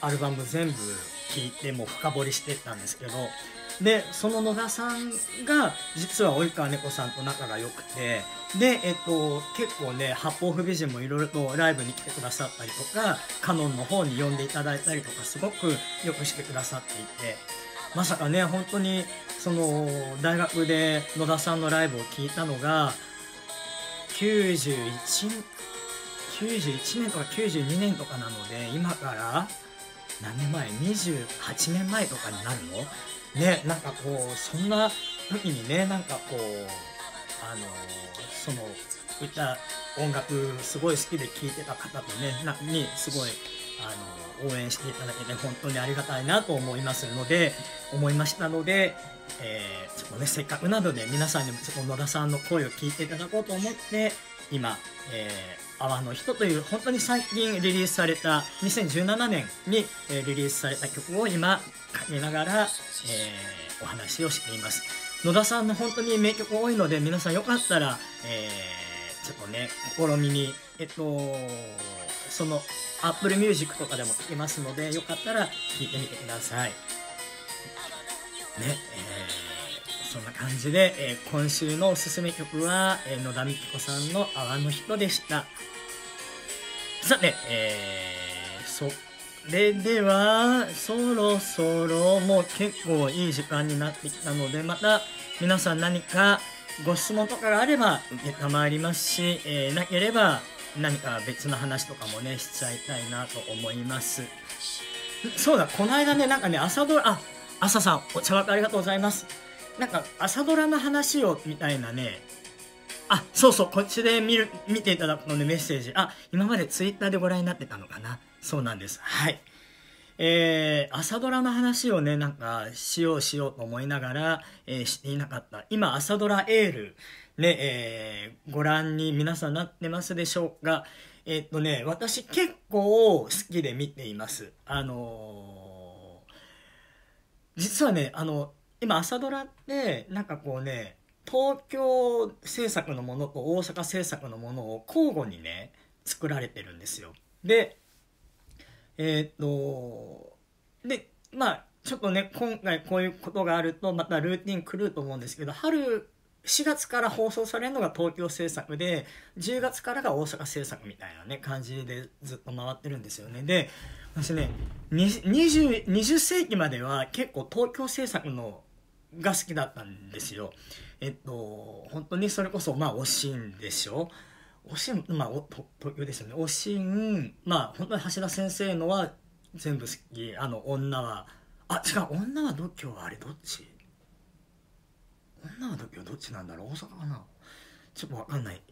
アルバム全部聴いてもう深掘りしてったんですけどでその野田さんが実は及川猫さんと仲が良くてで、えっと、結構ね八方不美人もいろいろとライブに来てくださったりとかカノンの方に呼んでいただいたりとかすごくよくしてくださっていて。まさかね本当にその大学で野田さんのライブを聞いたのが91 91年とか92年とかなので今から何年前28年前とかになるのねなんかこうそんな時にねなんかこうあのその歌音楽すごい好きで聴いてた方とねなにすごいあの応援していただけて本当にありがたいなと思いますので、思いましたので、えー、ちょっとね、せっかくなので皆さんにもちょっと野田さんの声を聞いていただこうと思って、今、えー、泡の人という本当に最近リリースされた2017年に、えリリースされた曲を今かけながら、えー、お話をしています野田さんの本当に名曲多いので皆さんよかったら、えー、ちょっとね試みにえっとその Apple Music とかでも聴けますのでよかったら聴いてみてくださいねえー、そんな感じで、えー、今週のおすすめ曲は、えー、野田美紀子さんの「泡の人」でしたさて、えー、それではそろそろもう結構いい時間になってきたのでまた皆さん何かご質問とかがあれば承りますし、えー、なければ何か別の話とかもねしちゃいたいなと思いますそうだこの間ねなんかね朝ドラあ朝さんお茶枠ありがとうございますなんか朝ドラの話をみたいなねあそうそうこっちで見る見ていただくので、ね、メッセージあ今までツイッターでご覧になってたのかなそうなんですはいえー、朝ドラの話をねなんかしようしようと思いながら、えー、していなかった今朝ドラエールね、えー、ご覧に皆さんなってますでしょうかえっとね、私結構好きで見ています。あのー、実はね、あの、今朝ドラって、なんかこうね、東京制作のものと大阪制作のものを交互にね、作られてるんですよ。で、えっと、で、まあ、ちょっとね、今回こういうことがあると、またルーティン狂うと思うんですけど、春4月から放送されるのが東京制作で10月からが大阪制作みたいなね感じでずっと回ってるんですよねで私ね 20, 20世紀までは結構東京制作のが好きだったんですよえっと本当にそれこそまあ惜しんでしょ惜しんまあお東京ですよね惜しんまあ本当に橋田先生のは全部好きあの女はあ違う女は度胸はあれどっち女の時はどっちなんだろう大阪かなちょっとわかんない。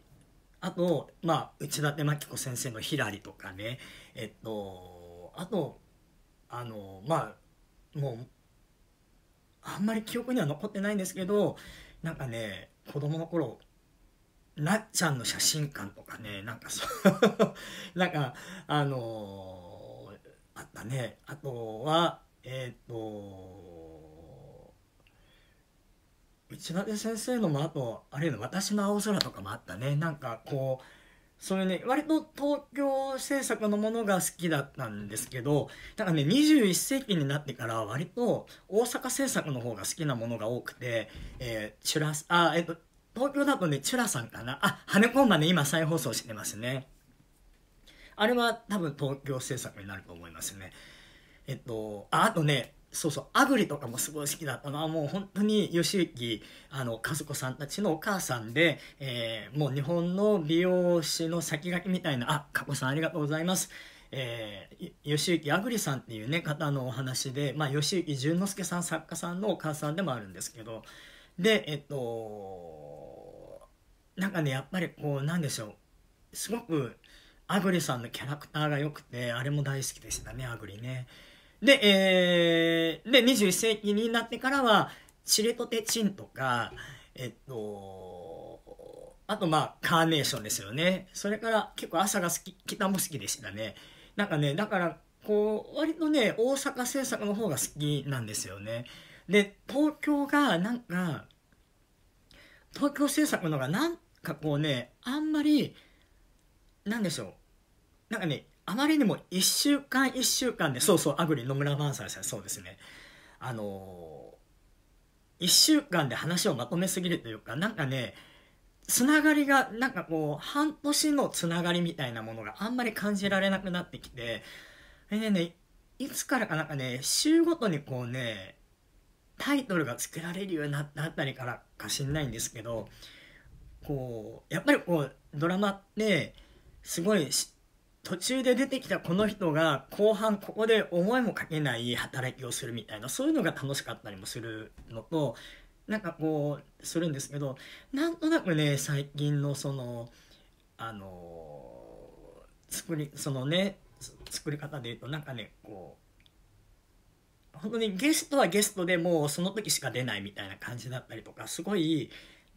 あと、まあ、内館牧子先生のひらりとかね、えっと、あと、あの、まあ、もう、あんまり記憶には残ってないんですけど、なんかね、子供の頃、なっちゃんの写真館とかね、なんかそう なんか、あのー、あったね。あとは、えっ、と千葉先生のもあとあれの「私の青空」とかもあったねなんかこうそういうね割と東京制作のものが好きだったんですけどだからね21世紀になってから割と大阪制作の方が好きなものが多くて、えー、チュラあえっと東京だとねチュラさんかなあはね込んだね今再放送してますねあれは多分東京制作になると思いますねえっとああとねそうそう、アグリとかもすごい好きだったのは、もう本当に義行、あの、和子さんたちのお母さんで、えー、もう日本の美容師の先駆けみたいな、あ、加子さんありがとうございます。えー、吉行あぐりさんっていうね、方のお話で、まあ、吉行淳之介さん、作家さんのお母さんでもあるんですけど、で、えっと、なんかね、やっぱりこう、なんでしょう、すごく、アグリさんのキャラクターが良くて、あれも大好きでしたね、アグリね。で、えー、で、21世紀になってからは、チレトテチンとか、えっと、あとまあ、カーネーションですよね。それから結構朝が好き、北も好きでしたね。なんかね、だから、こう、割とね、大阪制作の方が好きなんですよね。で、東京がなんか、東京制作のがなんかこうね、あんまり、なんでしょう。なんかね、あまりにも1週間1週間でそうそうアグリ野村萬斎さんそうですねあのー、1週間で話をまとめすぎるというかなんかねつながりがなんかこう半年のつながりみたいなものがあんまり感じられなくなってきてでねいつからかなんかね週ごとにこうねタイトルが作けられるようになったたりからかしんないんですけどこうやっぱりこうドラマってすごい途中で出てきたこの人が後半ここで思いもかけない働きをするみたいなそういうのが楽しかったりもするのとなんかこうするんですけどなんとなくね最近のそのあの作りそのね作り方で言うとなんかねこう本当にゲストはゲストでもうその時しか出ないみたいな感じだったりとかすごい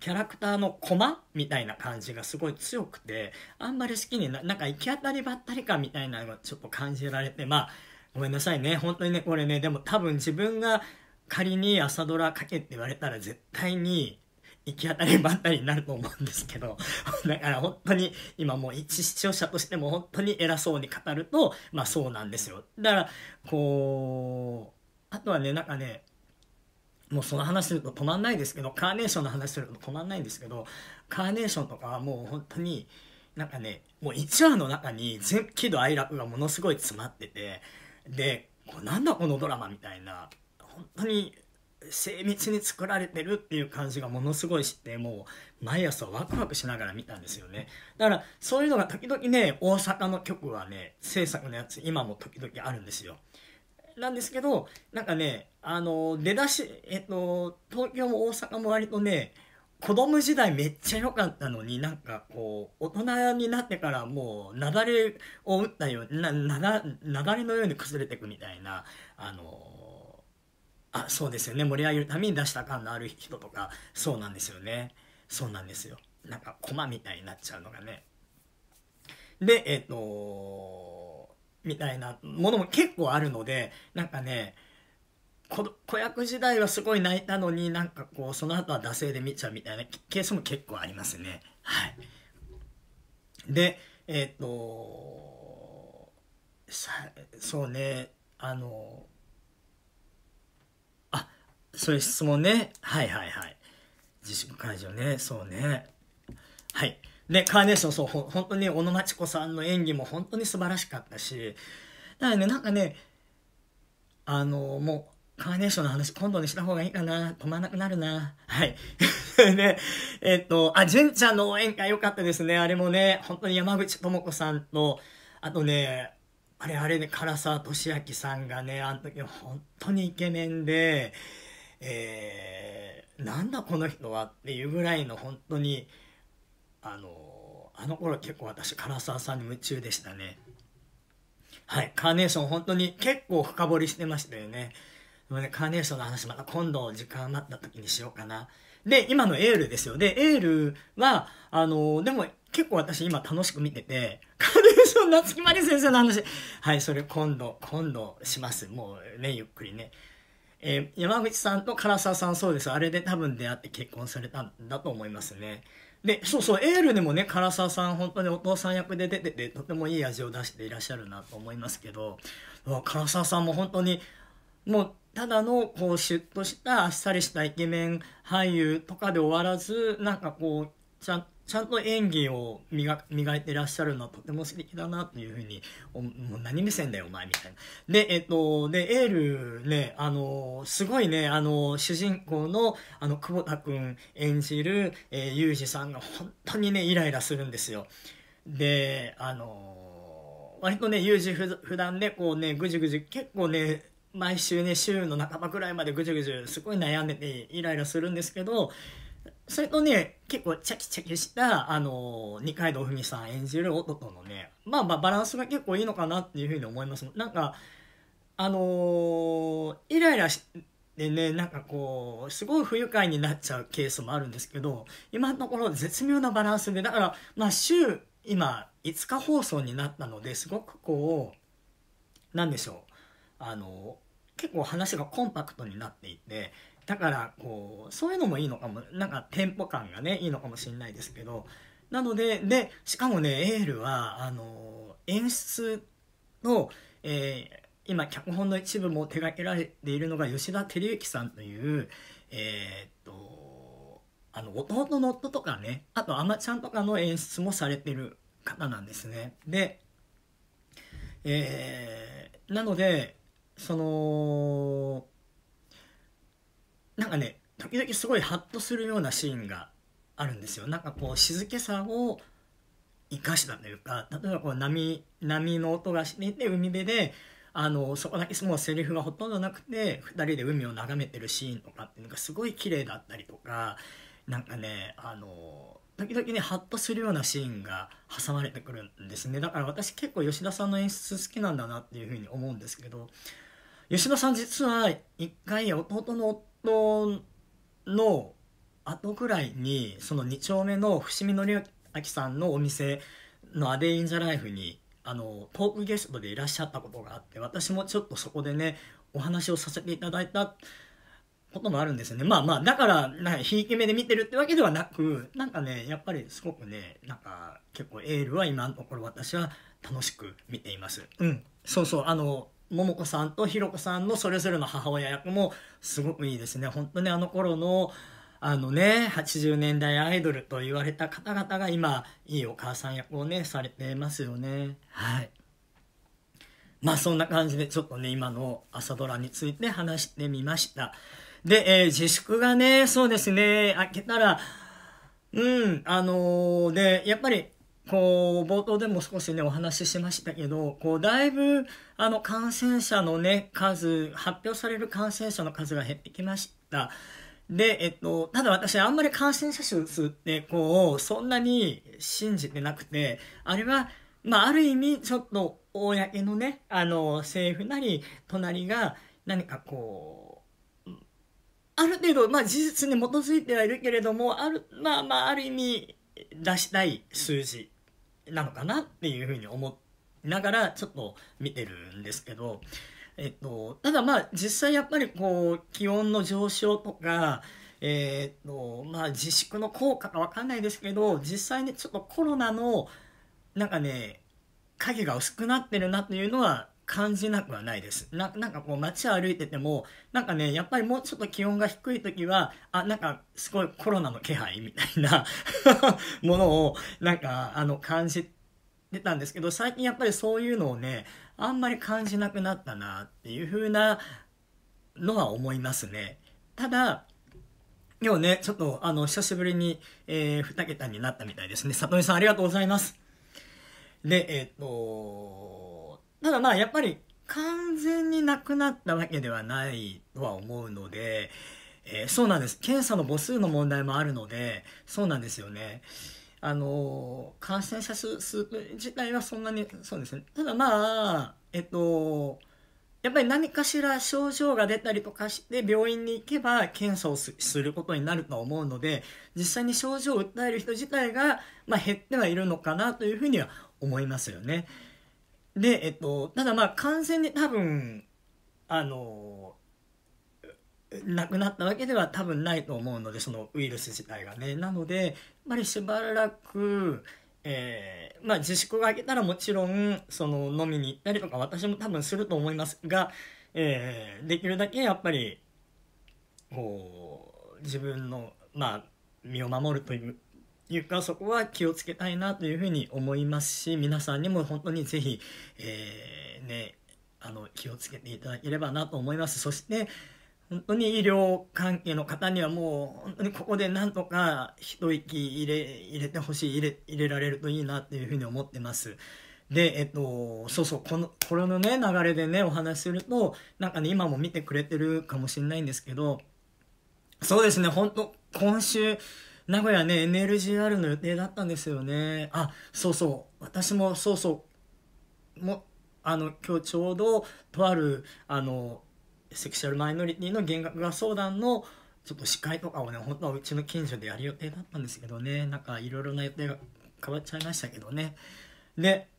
キャラクターのコマみたいな感じがすごい強くて、あんまり好きにな、なんか行き当たりばったりかみたいなのがちょっと感じられて、まあ、ごめんなさいね。本当にね、これね、でも多分自分が仮に朝ドラかけって言われたら絶対に行き当たりばったりになると思うんですけど、だから本当に今もう一視聴者としても本当に偉そうに語ると、まあそうなんですよ。だから、こう、あとはね、なんかね、もうその話すると止まんないですけど、カーネーションの話すると止まんないんですけど、カーネーションとかはもう本当に、なんかね、もう1話の中に全喜怒哀楽がものすごい詰まってて、で、こなんだこのドラマみたいな、本当に精密に作られてるっていう感じがものすごいしてもう毎朝ワクワクしながら見たんですよねだからそういうのが時々ね大阪の曲はね制作のやつ今も時々あるんですよなんですけど、なんかね、あの、出だし、えっと、東京も大阪も割とね、子供時代めっちゃ良かったのになんかこう、大人になってからもう、雪崩を打ったように、な、な、れのように崩れていくみたいな、あの、あ、そうですよね。盛り上げるために出した感のある人とか、そうなんですよね。そうなんですよ。なんか、駒みたいになっちゃうのがね。で、えっと、みたいなものも結構あるので、なんかね、子役時代はすごい泣いたのになんかこう、その後は惰性で見ちゃうみたいなケースも結構ありますね。はい。で、えっ、ー、と、そうね、あの、あ、そういう質問ね。はいはいはい。自粛解除ね、そうね。はい。ね、カーネーション、そう、ほ本当に小野町子さんの演技も本当に素晴らしかったし、だからね、なんかね、あの、もう、カーネーションの話、今度にした方がいいかな。止まなくなるな。はい。で、えっ、と、あ、純ちゃんの応援歌良かったですね。あれもね、本当に山口智子さんと、あとね、あれあれね、唐沢俊明さんがね、あの時本当にイケメンで、えー、なんだこの人はっていうぐらいの本当に、あのあの頃結構私唐沢さんに夢中でしたねはいカーネーション本当に結構深掘りしてましたよねでもねカーネーションの話また今度時間余った時にしようかなで今のエールですよでエールはあのでも結構私今楽しく見てて、カーネーション夏木まり先生の話。はい、それ今度、今度します。もうね、ゆっくりね。えー、山口さんと唐沢さんそうです。あれで多分出会って結婚されたんだと思いますね。で、そうそう、エールでもね、唐沢さん、本当にお父さん役で出てて、とてもいい味を出していらっしゃるなと思いますけど、唐沢さんも本当に、もう、ただの、こう、シュッとした、あっさりしたイケメン俳優とかで終わらず、なんかこう、ちゃんちゃんと演技を磨磨いてらっしゃるのはとても素敵だなというふうに、もう何目線だよ、お前、みたいな。で、えっと、で、エールね、あの、すごいね、あの、主人公の、あの、久保田くん演じる、えー、ユージさんが本当にね、イライラするんですよ。で、あの、割とね、ユージふ普段ね、こうね、ぐじぐじ、結構ね、毎週ね、週の半ばくらいまでぐじゅぐじゅすごい悩んでてイライラするんですけど、それとね、結構チャキチャキした、あのー、二階堂ふみさん演じる男のね、まあまあバランスが結構いいのかなっていうふうに思います。なんか、あのー、イライラして、ね、なんかこう、すごい不愉快になっちゃうケースもあるんですけど、今のところ絶妙なバランスで、だから、まあ週、今、5日放送になったのですごくこう、なんでしょう、あの、結構話がコンパクトになっていて、だからこうそういうのもいいのかもなんかテンポ感がねいいのかもしれないですけどなのででしかもねエールはあの演出の、えー、今脚本の一部も手掛けられているのが吉田照之さんというえー、っとあの弟の夫とかねあとあまちゃんとかの演出もされてる方なんですねでえー、なのでそのなんかね時々すごいハッとするようなシーンがあるんですよなんかこう静けさを生かしたというか例えばこう波波の音がしていて海辺であのそこだけもうセリフがほとんどなくて2人で海を眺めてるシーンとかっていうのがすごい綺麗だったりとかなんかねあの時々ねハッとするようなシーンが挟まれてくるんですねだから私結構吉田さんの演出好きなんだなっていうふうに思うんですけど吉田さん実は一回弟のトの後ぐらいにその2丁目の伏見紀明さんのお店のアデインジャライフにあのトークゲストでいらっしゃったことがあって私もちょっとそこでねお話をさせていただいたこともあるんですよねまあまあだからひいき目で見てるってわけではなくなんかねやっぱりすごくねなんか結構エールは今のところ私は楽しく見ていますうんそうそうあの桃子さんとひろ子さんのそれぞれの母親役もすごくいいですね。本当にあの頃の、あのね、80年代アイドルと言われた方々が今、いいお母さん役をね、されてますよね。はい。まあそんな感じでちょっとね、今の朝ドラについて話してみました。で、えー、自粛がね、そうですね、開けたら、うん、あのー、で、やっぱりこう、冒頭でも少しね、お話ししましたけど、こう、だいぶ、あの、感染者のね、数、発表される感染者の数が減ってきました。で、えっと、ただ私、あんまり感染者数って、こう、そんなに信じてなくて、あれは、まあ、ある意味、ちょっと、公のね、あの、政府なり、隣が、何かこう、ある程度、まあ、事実に基づいてはいるけれども、ある、まあまあ、ある意味、出したい数字なのかなっていうふうに思いながらちょっと見てるんですけど、えっと、ただまあ実際やっぱりこう気温の上昇とか、えっとまあ、自粛の効果か分かんないですけど実際にちょっとコロナのなんかね影が薄くなってるなというのは感じなくはないです。な、なんかこう街歩いてても、なんかね、やっぱりもうちょっと気温が低い時は、あ、なんかすごいコロナの気配みたいな ものを、なんかあの感じてたんですけど、最近やっぱりそういうのをね、あんまり感じなくなったなっていう風なのは思いますね。ただ、今日ね、ちょっとあの、久しぶりに、えー、2桁になったみたいですね。里見さんありがとうございます。で、えっ、ー、とただまあやっぱり完全になくなったわけではないとは思うので、えー、そうなんです。検査の母数の問題もあるので、そうなんですよね。あのー、感染者数数自体はそんなに、そうですね。ただまあ、えっと、やっぱり何かしら症状が出たりとかして病院に行けば検査をすることになるとは思うので実際に症状を訴える人自体が、まあ、減ってはいるのかなというふうには思いますよね。で、えっと、ただまあ感染で多分、あの、亡くなったわけでは多分ないと思うので、そのウイルス自体がね。なので、やっぱりしばらく、えー、まあ自粛が明けたらもちろん、その飲みに行ったりとか私も多分すると思いますが、えー、できるだけやっぱり、こう、自分の、まあ、身を守るといういうか、そこは気をつけたいなというふうに思いますし、皆さんにも本当にぜひ、えー、ね、あの、気をつけていただければなと思います。そして、本当に医療関係の方にはもう本当にここでなんとか一息入れ入れてほしい入れ入れられるといいなっていうふうに思ってます。で、えっと、そうそう、この、これのね、流れでね、お話しすると、なんかね、今も見てくれてるかもしれないんですけど、そうですね、んと、今週、名古屋ね、NLGR の予定だったんですよね。あ、そうそう。私も、そうそう。も、あの、今日ちょうど、とある、あの、セクシャルマイノリティの弦楽が相談の、ちょっと司会とかをね、本当はうちの近所でやる予定だったんですけどね、なんかいろいろな予定が変わっちゃいましたけどね。で、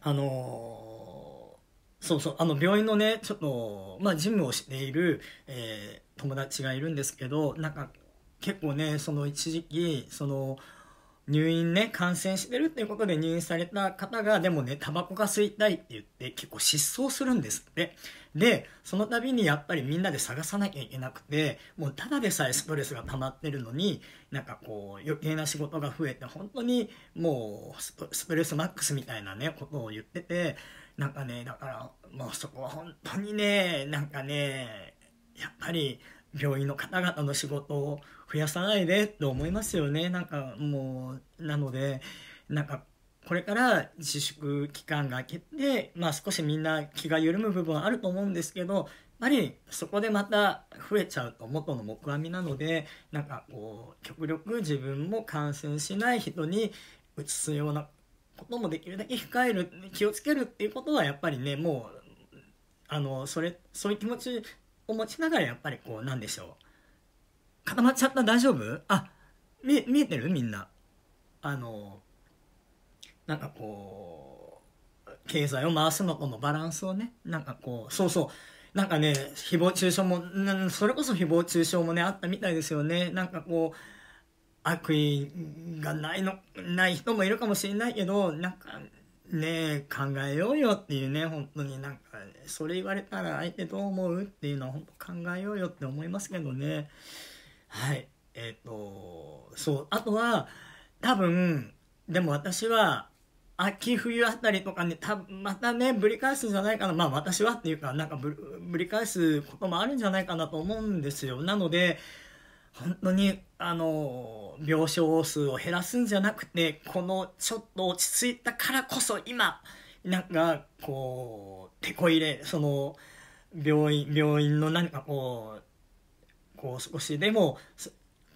あのー、そうそう、あの病院のね、ちょっと、まあ、事務をしている、えー、友達がいるんですけど、なんか結構ねその一時期その入院ね感染してるっていうことで入院された方がでもねタバコが吸いたいって言って結構失踪するんですってでその度にやっぱりみんなで探さなきゃいけなくてもうただでさえストレスが溜まってるのになんかこう余計な仕事が増えて本当にもうストレスマックスみたいなねことを言っててなんかねだからもうそこは本当にねなんかねやっぱり病院の方々の仕事を増やさないでと思いますよね。なんかもう、なので、なんかこれから自粛期間が明けて、まあ少しみんな気が緩む部分はあると思うんですけど、やっぱりそこでまた増えちゃうと元の木阿弥なので、なんかこう、極力自分も感染しない人に移すようなこともできるだけ控える、気をつけるっていうことはやっぱりね、もう、あの、それ、そういう気持ちを持ちながらやっぱりこう、なんでしょう。固まっちゃった大丈夫あ、見、見えてるみんな。あの、なんかこう、経済を回すのこのバランスをね、なんかこう、そうそう。なんかね、誹謗中傷も、それこそ誹謗中傷もね、あったみたいですよね。なんかこう、悪意がないの、ない人もいるかもしれないけど、なんかね、考えようよっていうね、本当になんか、それ言われたら相手どう思うっていうのは本当考えようよって思いますけどね。はいえっ、ー、とそうあとは多分でも私は秋冬あたりとかに、たまたねぶり返すんじゃないかなまあ私はっていうかなんかぶり返すこともあるんじゃないかなと思うんですよなので本当にあの病床数を減らすんじゃなくてこのちょっと落ち着いたからこそ今なんかこう手こ入れその病院病院の何かこうこう少しでも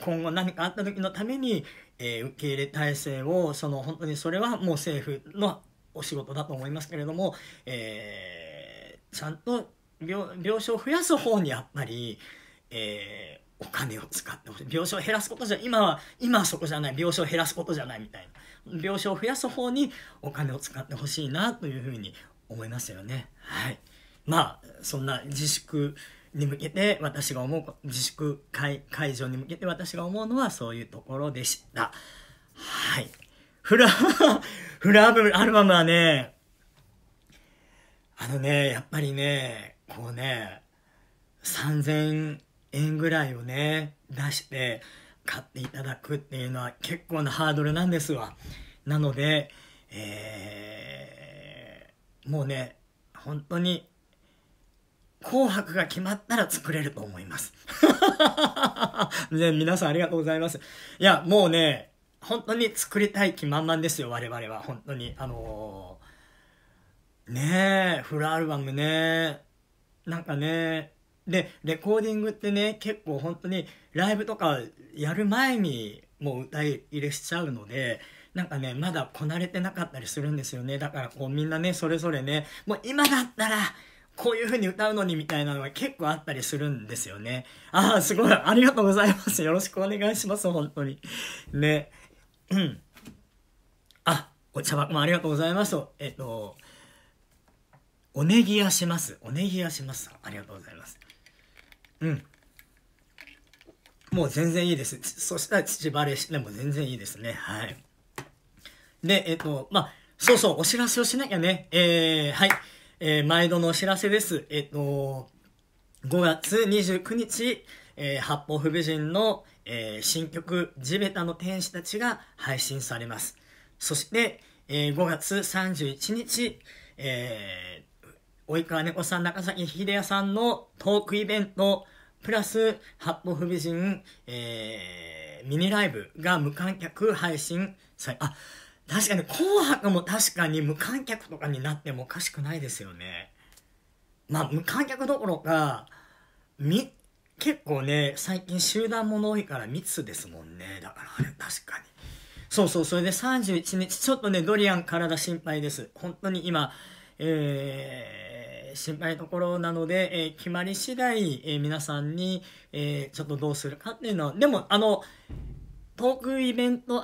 今後何かあった時のために、えー、受け入れ体制をその本当にそれはもう政府のお仕事だと思いますけれども、えー、ちゃんと病病床を増やす方にやっぱり、えー、お金を使ってほしい病床を減らすことじゃ今は今はそこじゃない病床を減らすことじゃないみたいな病床を増やす方にお金を使ってほしいなというふうに思いますよね。はい、まあそんな自粛に向けて私が思う、自粛解解除に向けて私が思うのはそういうところでした。はい。フラ、フラアルバムはね、あのね、やっぱりね、こうね、3000円ぐらいをね、出して買っていただくっていうのは結構なハードルなんですわ。なので、えー、もうね、本当に紅白が決まったら作れると思います。ね、皆さんありがとうございます。いや、もうね、本当に作りたい気満々ですよ、我々は。本当に。あのー、ねえ、フルアルバムね。なんかね、で、レコーディングってね、結構本当にライブとかやる前にもう歌い入れしちゃうので、なんかね、まだこなれてなかったりするんですよね。だからこうみんなね、それぞれね、もう今だったら、こういう風に歌うのにみたいなのが結構あったりするんですよね。ああ、すごい。ありがとうございます。よろしくお願いします。本当に。ね。うん。あ、お茶箱もありがとうございます。えっと、おねぎやします。おねぎやします。ありがとうございます。うん。もう全然いいです。そしたら父バレしても全然いいですね。はい。で、えっと、まあ、そうそう、お知らせをしなきゃね。えー、はい。えー、毎度のお知らせです。えっと、5月29日、えー、八方不備人の、えー、新曲、地べたの天使たちが配信されます。そして、えー、5月31日、えー、及川猫さん、中崎秀也さんのトークイベント、プラス、八方不備人、えー、ミニライブが無観客配信され、あ、確かに、紅白も確かに無観客とかになってもおかしくないですよね。まあ、無観客どころか、み、結構ね、最近集団もの多いから密ですもんね。だから、ね、確かに。そうそう、それで31日、ちょっとね、ドリアン体心配です。本当に今、えー、心配ところなので、えー、決まり次第、えー、皆さんに、えー、ちょっとどうするかっていうのは、でも、あの、トークイベント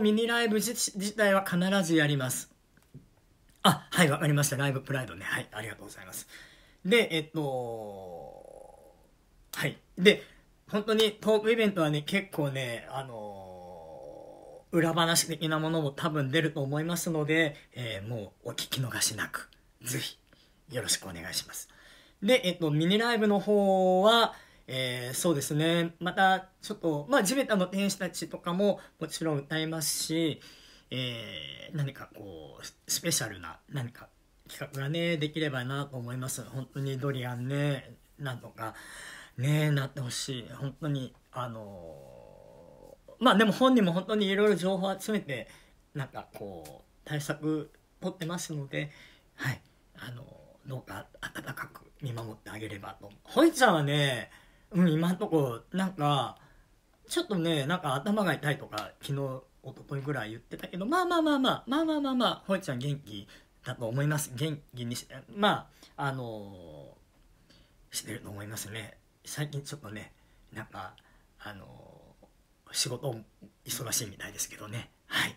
ミニライブ自体は必ずやります。あ、はい、わかりました。ライブプライドね。はい、ありがとうございます。で、えっと、はい。で、本当にトークイベントはね、結構ね、あのー、裏話的なものも多分出ると思いますので、えー、もうお聞き逃しなく、ぜひ、よろしくお願いします。で、えっと、ミニライブの方は、えー、そうですねまたちょっと、まあ、地べたの天使たちとかももちろん歌いますし、えー、何かこうスペシャルな何か企画がねできればなと思います本当にドリアンねなんとかねなってほしい本当にあのー、まあでも本人も本当にいろいろ情報集めてなんかこう対策取ってますのではいあのー、どうか温かく見守ってあげればと。ほいちゃんはねうん、今んとこ、なんか、ちょっとね、なんか頭が痛いとか、昨日、とといぐらい言ってたけど、まあまあまあまあ、まあまあまあまあ、ほいちゃん元気だと思います。元気にし、て、まあ、あのー、してると思いますね。最近ちょっとね、なんか、あのー、仕事忙しいみたいですけどね。はい。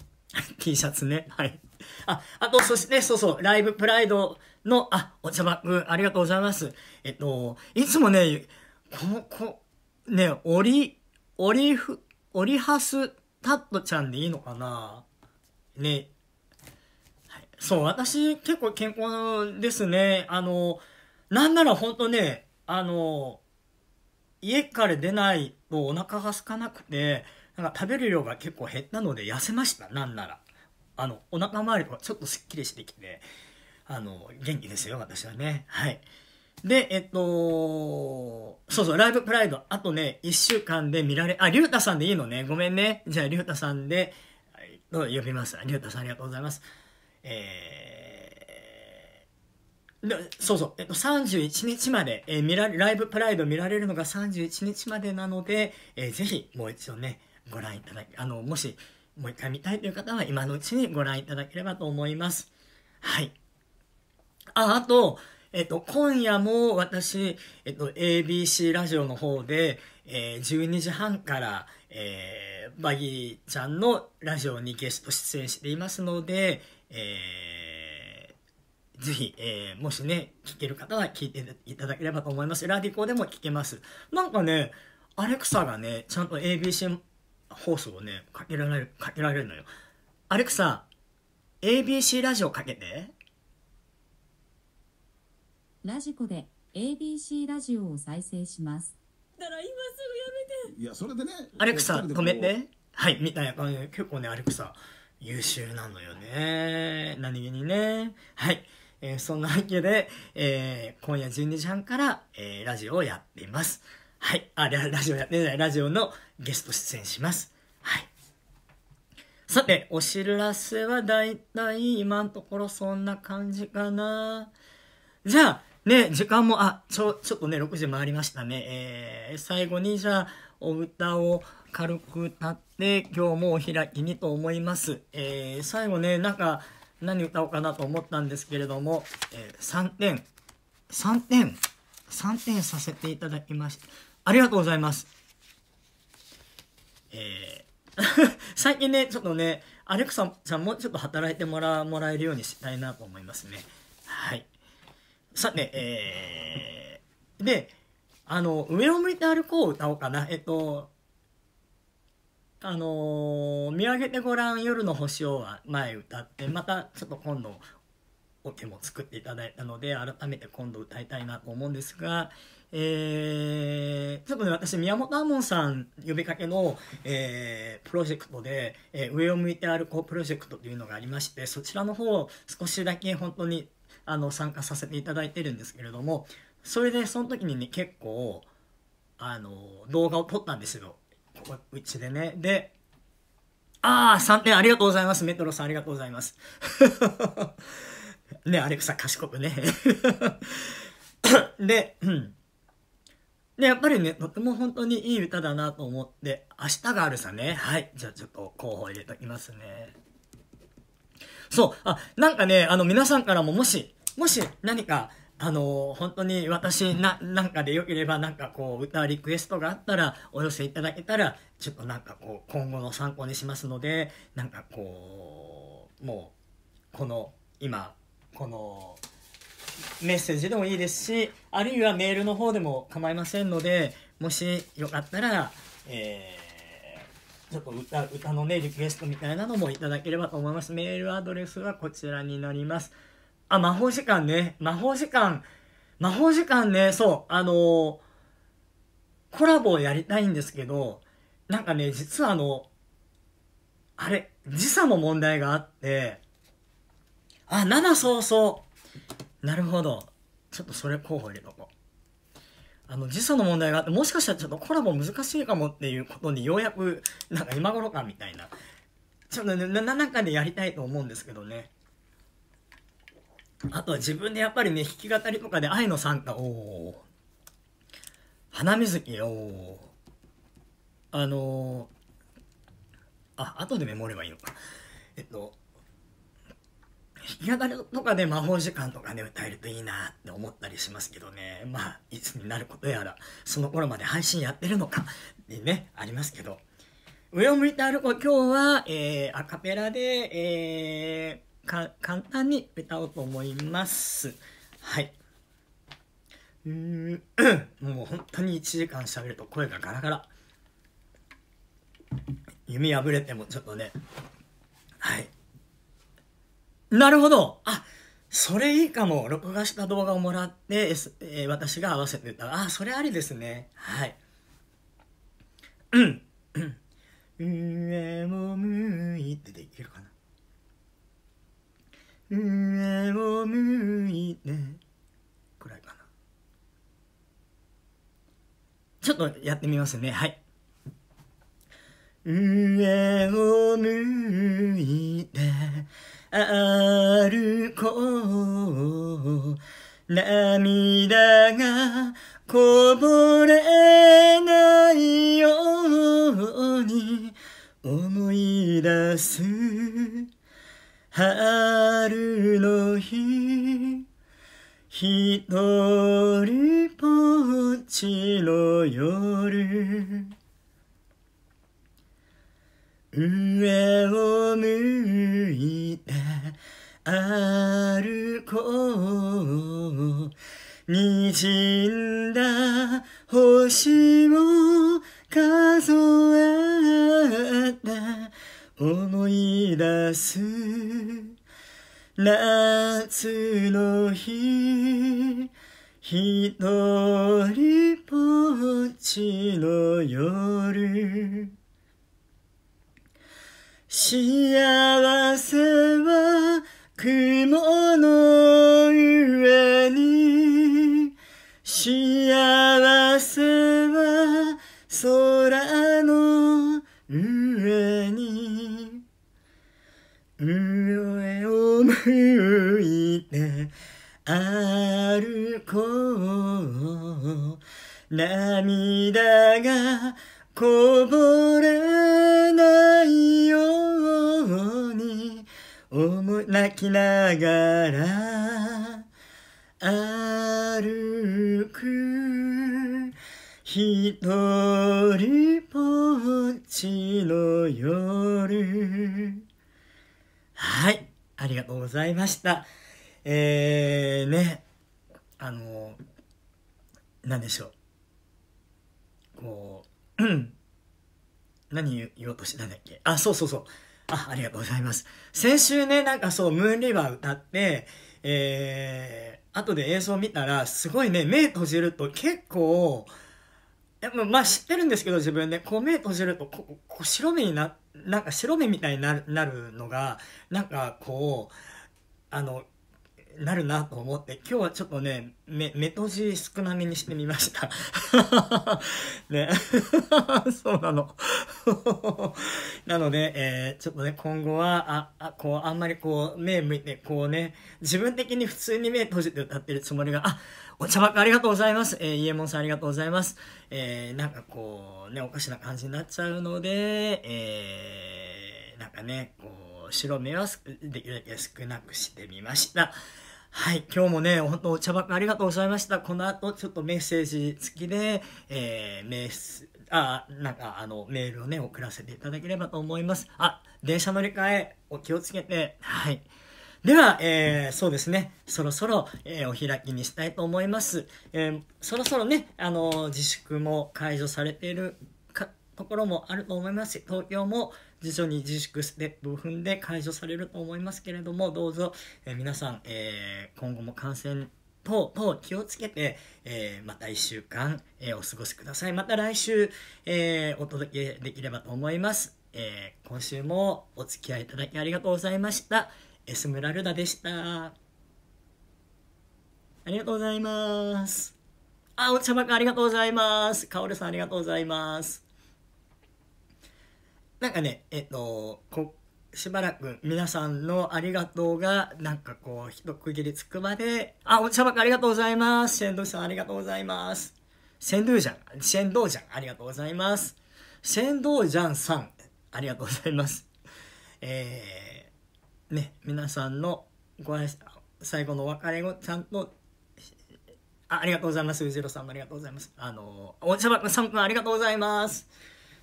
T シャツね。はい。あ、あと、そして、そうそう、ライブプライドの、あ、お茶バッグ、ありがとうございます。えっと、いつもね、こ、こ、ね、オリ、オリフ、オリハスタットちゃんでいいのかなね。はい、そう、私結構健康ですね。あの、なんならほんとね、あの、家から出ないとお腹が空かなくて、なんか食べる量が結構減ったので痩せました、なんなら。あの、お腹周りとかちょっとすっきりしてきて、あの、元気ですよ、私はね。はい。で、えっと、そうそう、ライブプライド、あとね、1週間で見られ、あ、りゅうたさんでいいのね。ごめんね。じゃあ、りゅうたさんで、どう呼びます。りゅうたさん、ありがとうございます。えー、でそうそう、えっと、31日まで、えー、見られ、ライブプライド見られるのが31日までなので、えー、ぜひ、もう一度ね、ご覧いただき、あの、もし、もう一回見たいという方は、今のうちにご覧いただければと思います。はい。あ、あと、えっと、今夜も私、えっと、ABC ラジオの方で、えー、12時半から、えー、バギーちゃんのラジオにゲスト出演していますので、えー、ぜひ、えー、もしね、聞ける方は聞いていただければと思います。ラディコでも聞けます。なんかね、アレクサがね、ちゃんと ABC 放送をね、かけられる、かけられるのよ。アレクサ、ABC ラジオかけて。ラジコで ABC ラジオを再生しますだから今すぐやめていやそれでねアレクサ止めてはいみたいな結構ねアレクサ優秀なのよね何気にねはいえー、そんなわけで、えー、今夜12時半から、えー、ラジオをやっています。はい。あ、ララジオやってない、ラジオのゲスト出演します。はい。さて、お知らせはだいたい今のところそんな感じかな。じゃあ、ね、時間も、あ、ちょ、ちょっとね、6時回りましたね。えー、最後にじゃあ、お歌を軽く歌って、今日もお開きにと思います。えー、最後ね、なんか、何歌おうかなと思ったんですけれども、えー、3点、3点、3点させていただきました。ありがとうございます。えー、最近ね、ちょっとね、アレクサさんもちょっと働いてもらもらえるようにしたいなと思いますね。はい。さて、えー、で、あの、上を向いて歩こうを歌おうかな。えっと、あのー、見上げてごらん夜の星をは前歌って、またちょっと今度、オケも作っていただいたので、改めて今度歌いたいなと思うんですが、えー、ちょっとね、私、宮本亞門さん呼びかけの、えー、プロジェクトで、えー、上を向いて歩こうプロジェクトというのがありまして、そちらの方、少しだけ本当にあの、参加させていただいてるんですけれども、それで、その時にね、結構、あの、動画を撮ったんですよ。うちでね。で、ああ、3点ありがとうございます。メトロさんありがとうございます。ね、アレクサ賢くね。で、うん。で、やっぱりね、とても本当にいい歌だなと思って、明日があるさね。はい。じゃあちょっと候補入れときますね。そう。あ、なんかね、あの皆さんからももし、もし何か、あのー、本当に私な、なんかでよければ、なんかこう、歌リクエストがあったら、お寄せいただけたら、ちょっとなんかこう、今後の参考にしますので、なんかこう、もう、この、今、この、メッセージでもいいですし、あるいはメールの方でも構いませんので、もしよかったら、えーちょっと歌歌のね、リクエストみたいなのもいただければと思います。メールアドレスはこちらになります。あ、魔法時間ね。魔法時間。魔法時間ね、そう、あのー、コラボをやりたいんですけど、なんかね、実はあの、あれ、時差も問題があって、あ、7。そうそう。なるほど。ちょっとそれ候補入れとこう。あの、時差の問題があって、もしかしたらちょっとコラボ難しいかもっていうことにようやく、なんか今頃かみたいな。ちょっとね、な、なんかで、ね、やりたいと思うんですけどね。あとは自分でやっぱりね、弾き語りとかで愛のサンタ、おー。花水木、おあのー、あ、後でメモればいいのか。えっと、弾き語りとかで魔法時間とかで歌えるといいなって思ったりしますけどね。まあ、いつになることやら、その頃まで配信やってるのか、でね、ありますけど。上を向いて歩こう。今日は、えー、アカペラで、えー、簡単に歌おうと思います。はい。うん、もう本当に1時間喋ると声がガラガラ。弓破れてもちょっとね。はい。なるほどあそれいいかも録画した動画をもらって、S えー、私が合わせてたあそれありですね。はい。うん。上を向いてできるかな上を向いてくらいかなちょっとやってみますねはい上を向いて歩こう涙がこぼれないように思い出す春の日とりぼっちの夜上を向いて歩こう滲んだ星を思い出す夏の日ひとりぼっちの夜幸せは雲の上に幸せ吹いて歩こう涙がこぼれないように思い泣きながら歩く一人ぼっちの夜はい。ありがとうございました。えー、ね、あの、なんでしょう。こう、何言おうとしてたんだっけあ、そうそうそう。あ、ありがとうございます。先週ね、なんかそう、ムーンリバー歌って、えー、後で映像見たら、すごいね、目閉じると結構、まあ知ってるんですけど自分で、こう目閉じると、こう白目になって、なんか白目みたいになるのが、なんかこう、あの、なるなと思って、今日はちょっとね、目、目閉じ少なめにしてみました。ね。そうなの。なので、えー、ちょっとね、今後は、あ、あ、こう、あんまりこう、目向いて、こうね、自分的に普通に目閉じて歌ってるつもりが、あ、お茶ばっかありがとうございます。えー、イエモンさんありがとうございます。えー、なんかこう、ね、おかしな感じになっちゃうので、えー、なんかね、こう、白目はできるだけ少なくしてみました。はい、今日もね、本当お茶ばっかありがとうございました。この後、ちょっとメッセージ付きで、えー、メッセ、あ、なんか、あの、メールをね、送らせていただければと思います。あ、電車乗り換え、お気をつけて、はい。では、えー、そうですね、そろそろ、えー、お開きにしたいと思います。えー、そろそろね、あの、自粛も解除されているかところもあると思いますし、東京も、徐々に自粛ステップを踏んで解除されると思いますけれども、どうぞ、えー、皆さん、えー、今後も感染等々気をつけて、えー、また1週間、えお過ごしください。また来週、えお届けできればと思います。え今週もお付き合いいただきありがとうございました。エスムラルダでした。ありがとうございます。あ、お茶ばかありがとうございます。かおるさんありがとうございます。なんかね、えっと、こしばらく皆さんのありがとうが、なんかこう、一区切りつくまで、あ、お茶箱くありがとうございます。シェンドさんありがとうございます。シェンドん、ジャじシェンドありがとうございます。シェンドんさん、ありがとうございます。えー、ね、皆さんのご挨拶、最後のお別れをちゃんとあありがとうございます。うじろさんもありがとうございます。あの、お茶箱くさんありがとうございます。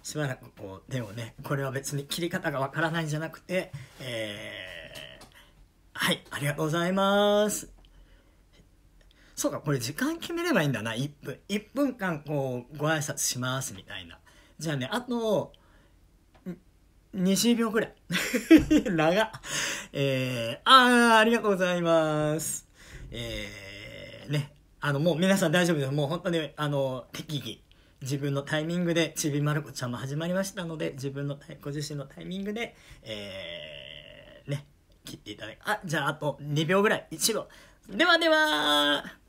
しばらくこう、でもね、これは別に切り方がわからないんじゃなくて、えー、はい、ありがとうございます。そうか、これ時間決めればいいんだな、1分。1分間こう、ご挨拶しますみたいな。じゃあね、あと、20秒ぐらい。長っ。えー、あー、ありがとうございます。えー、ね。あの、もう皆さん大丈夫です。もう本当に、あの、適宜、自分のタイミングでちびまる子ちゃんも始まりましたので自分のご自身のタイミングで、えー、ね切っていただきあじゃああと2秒ぐらい1秒ではでは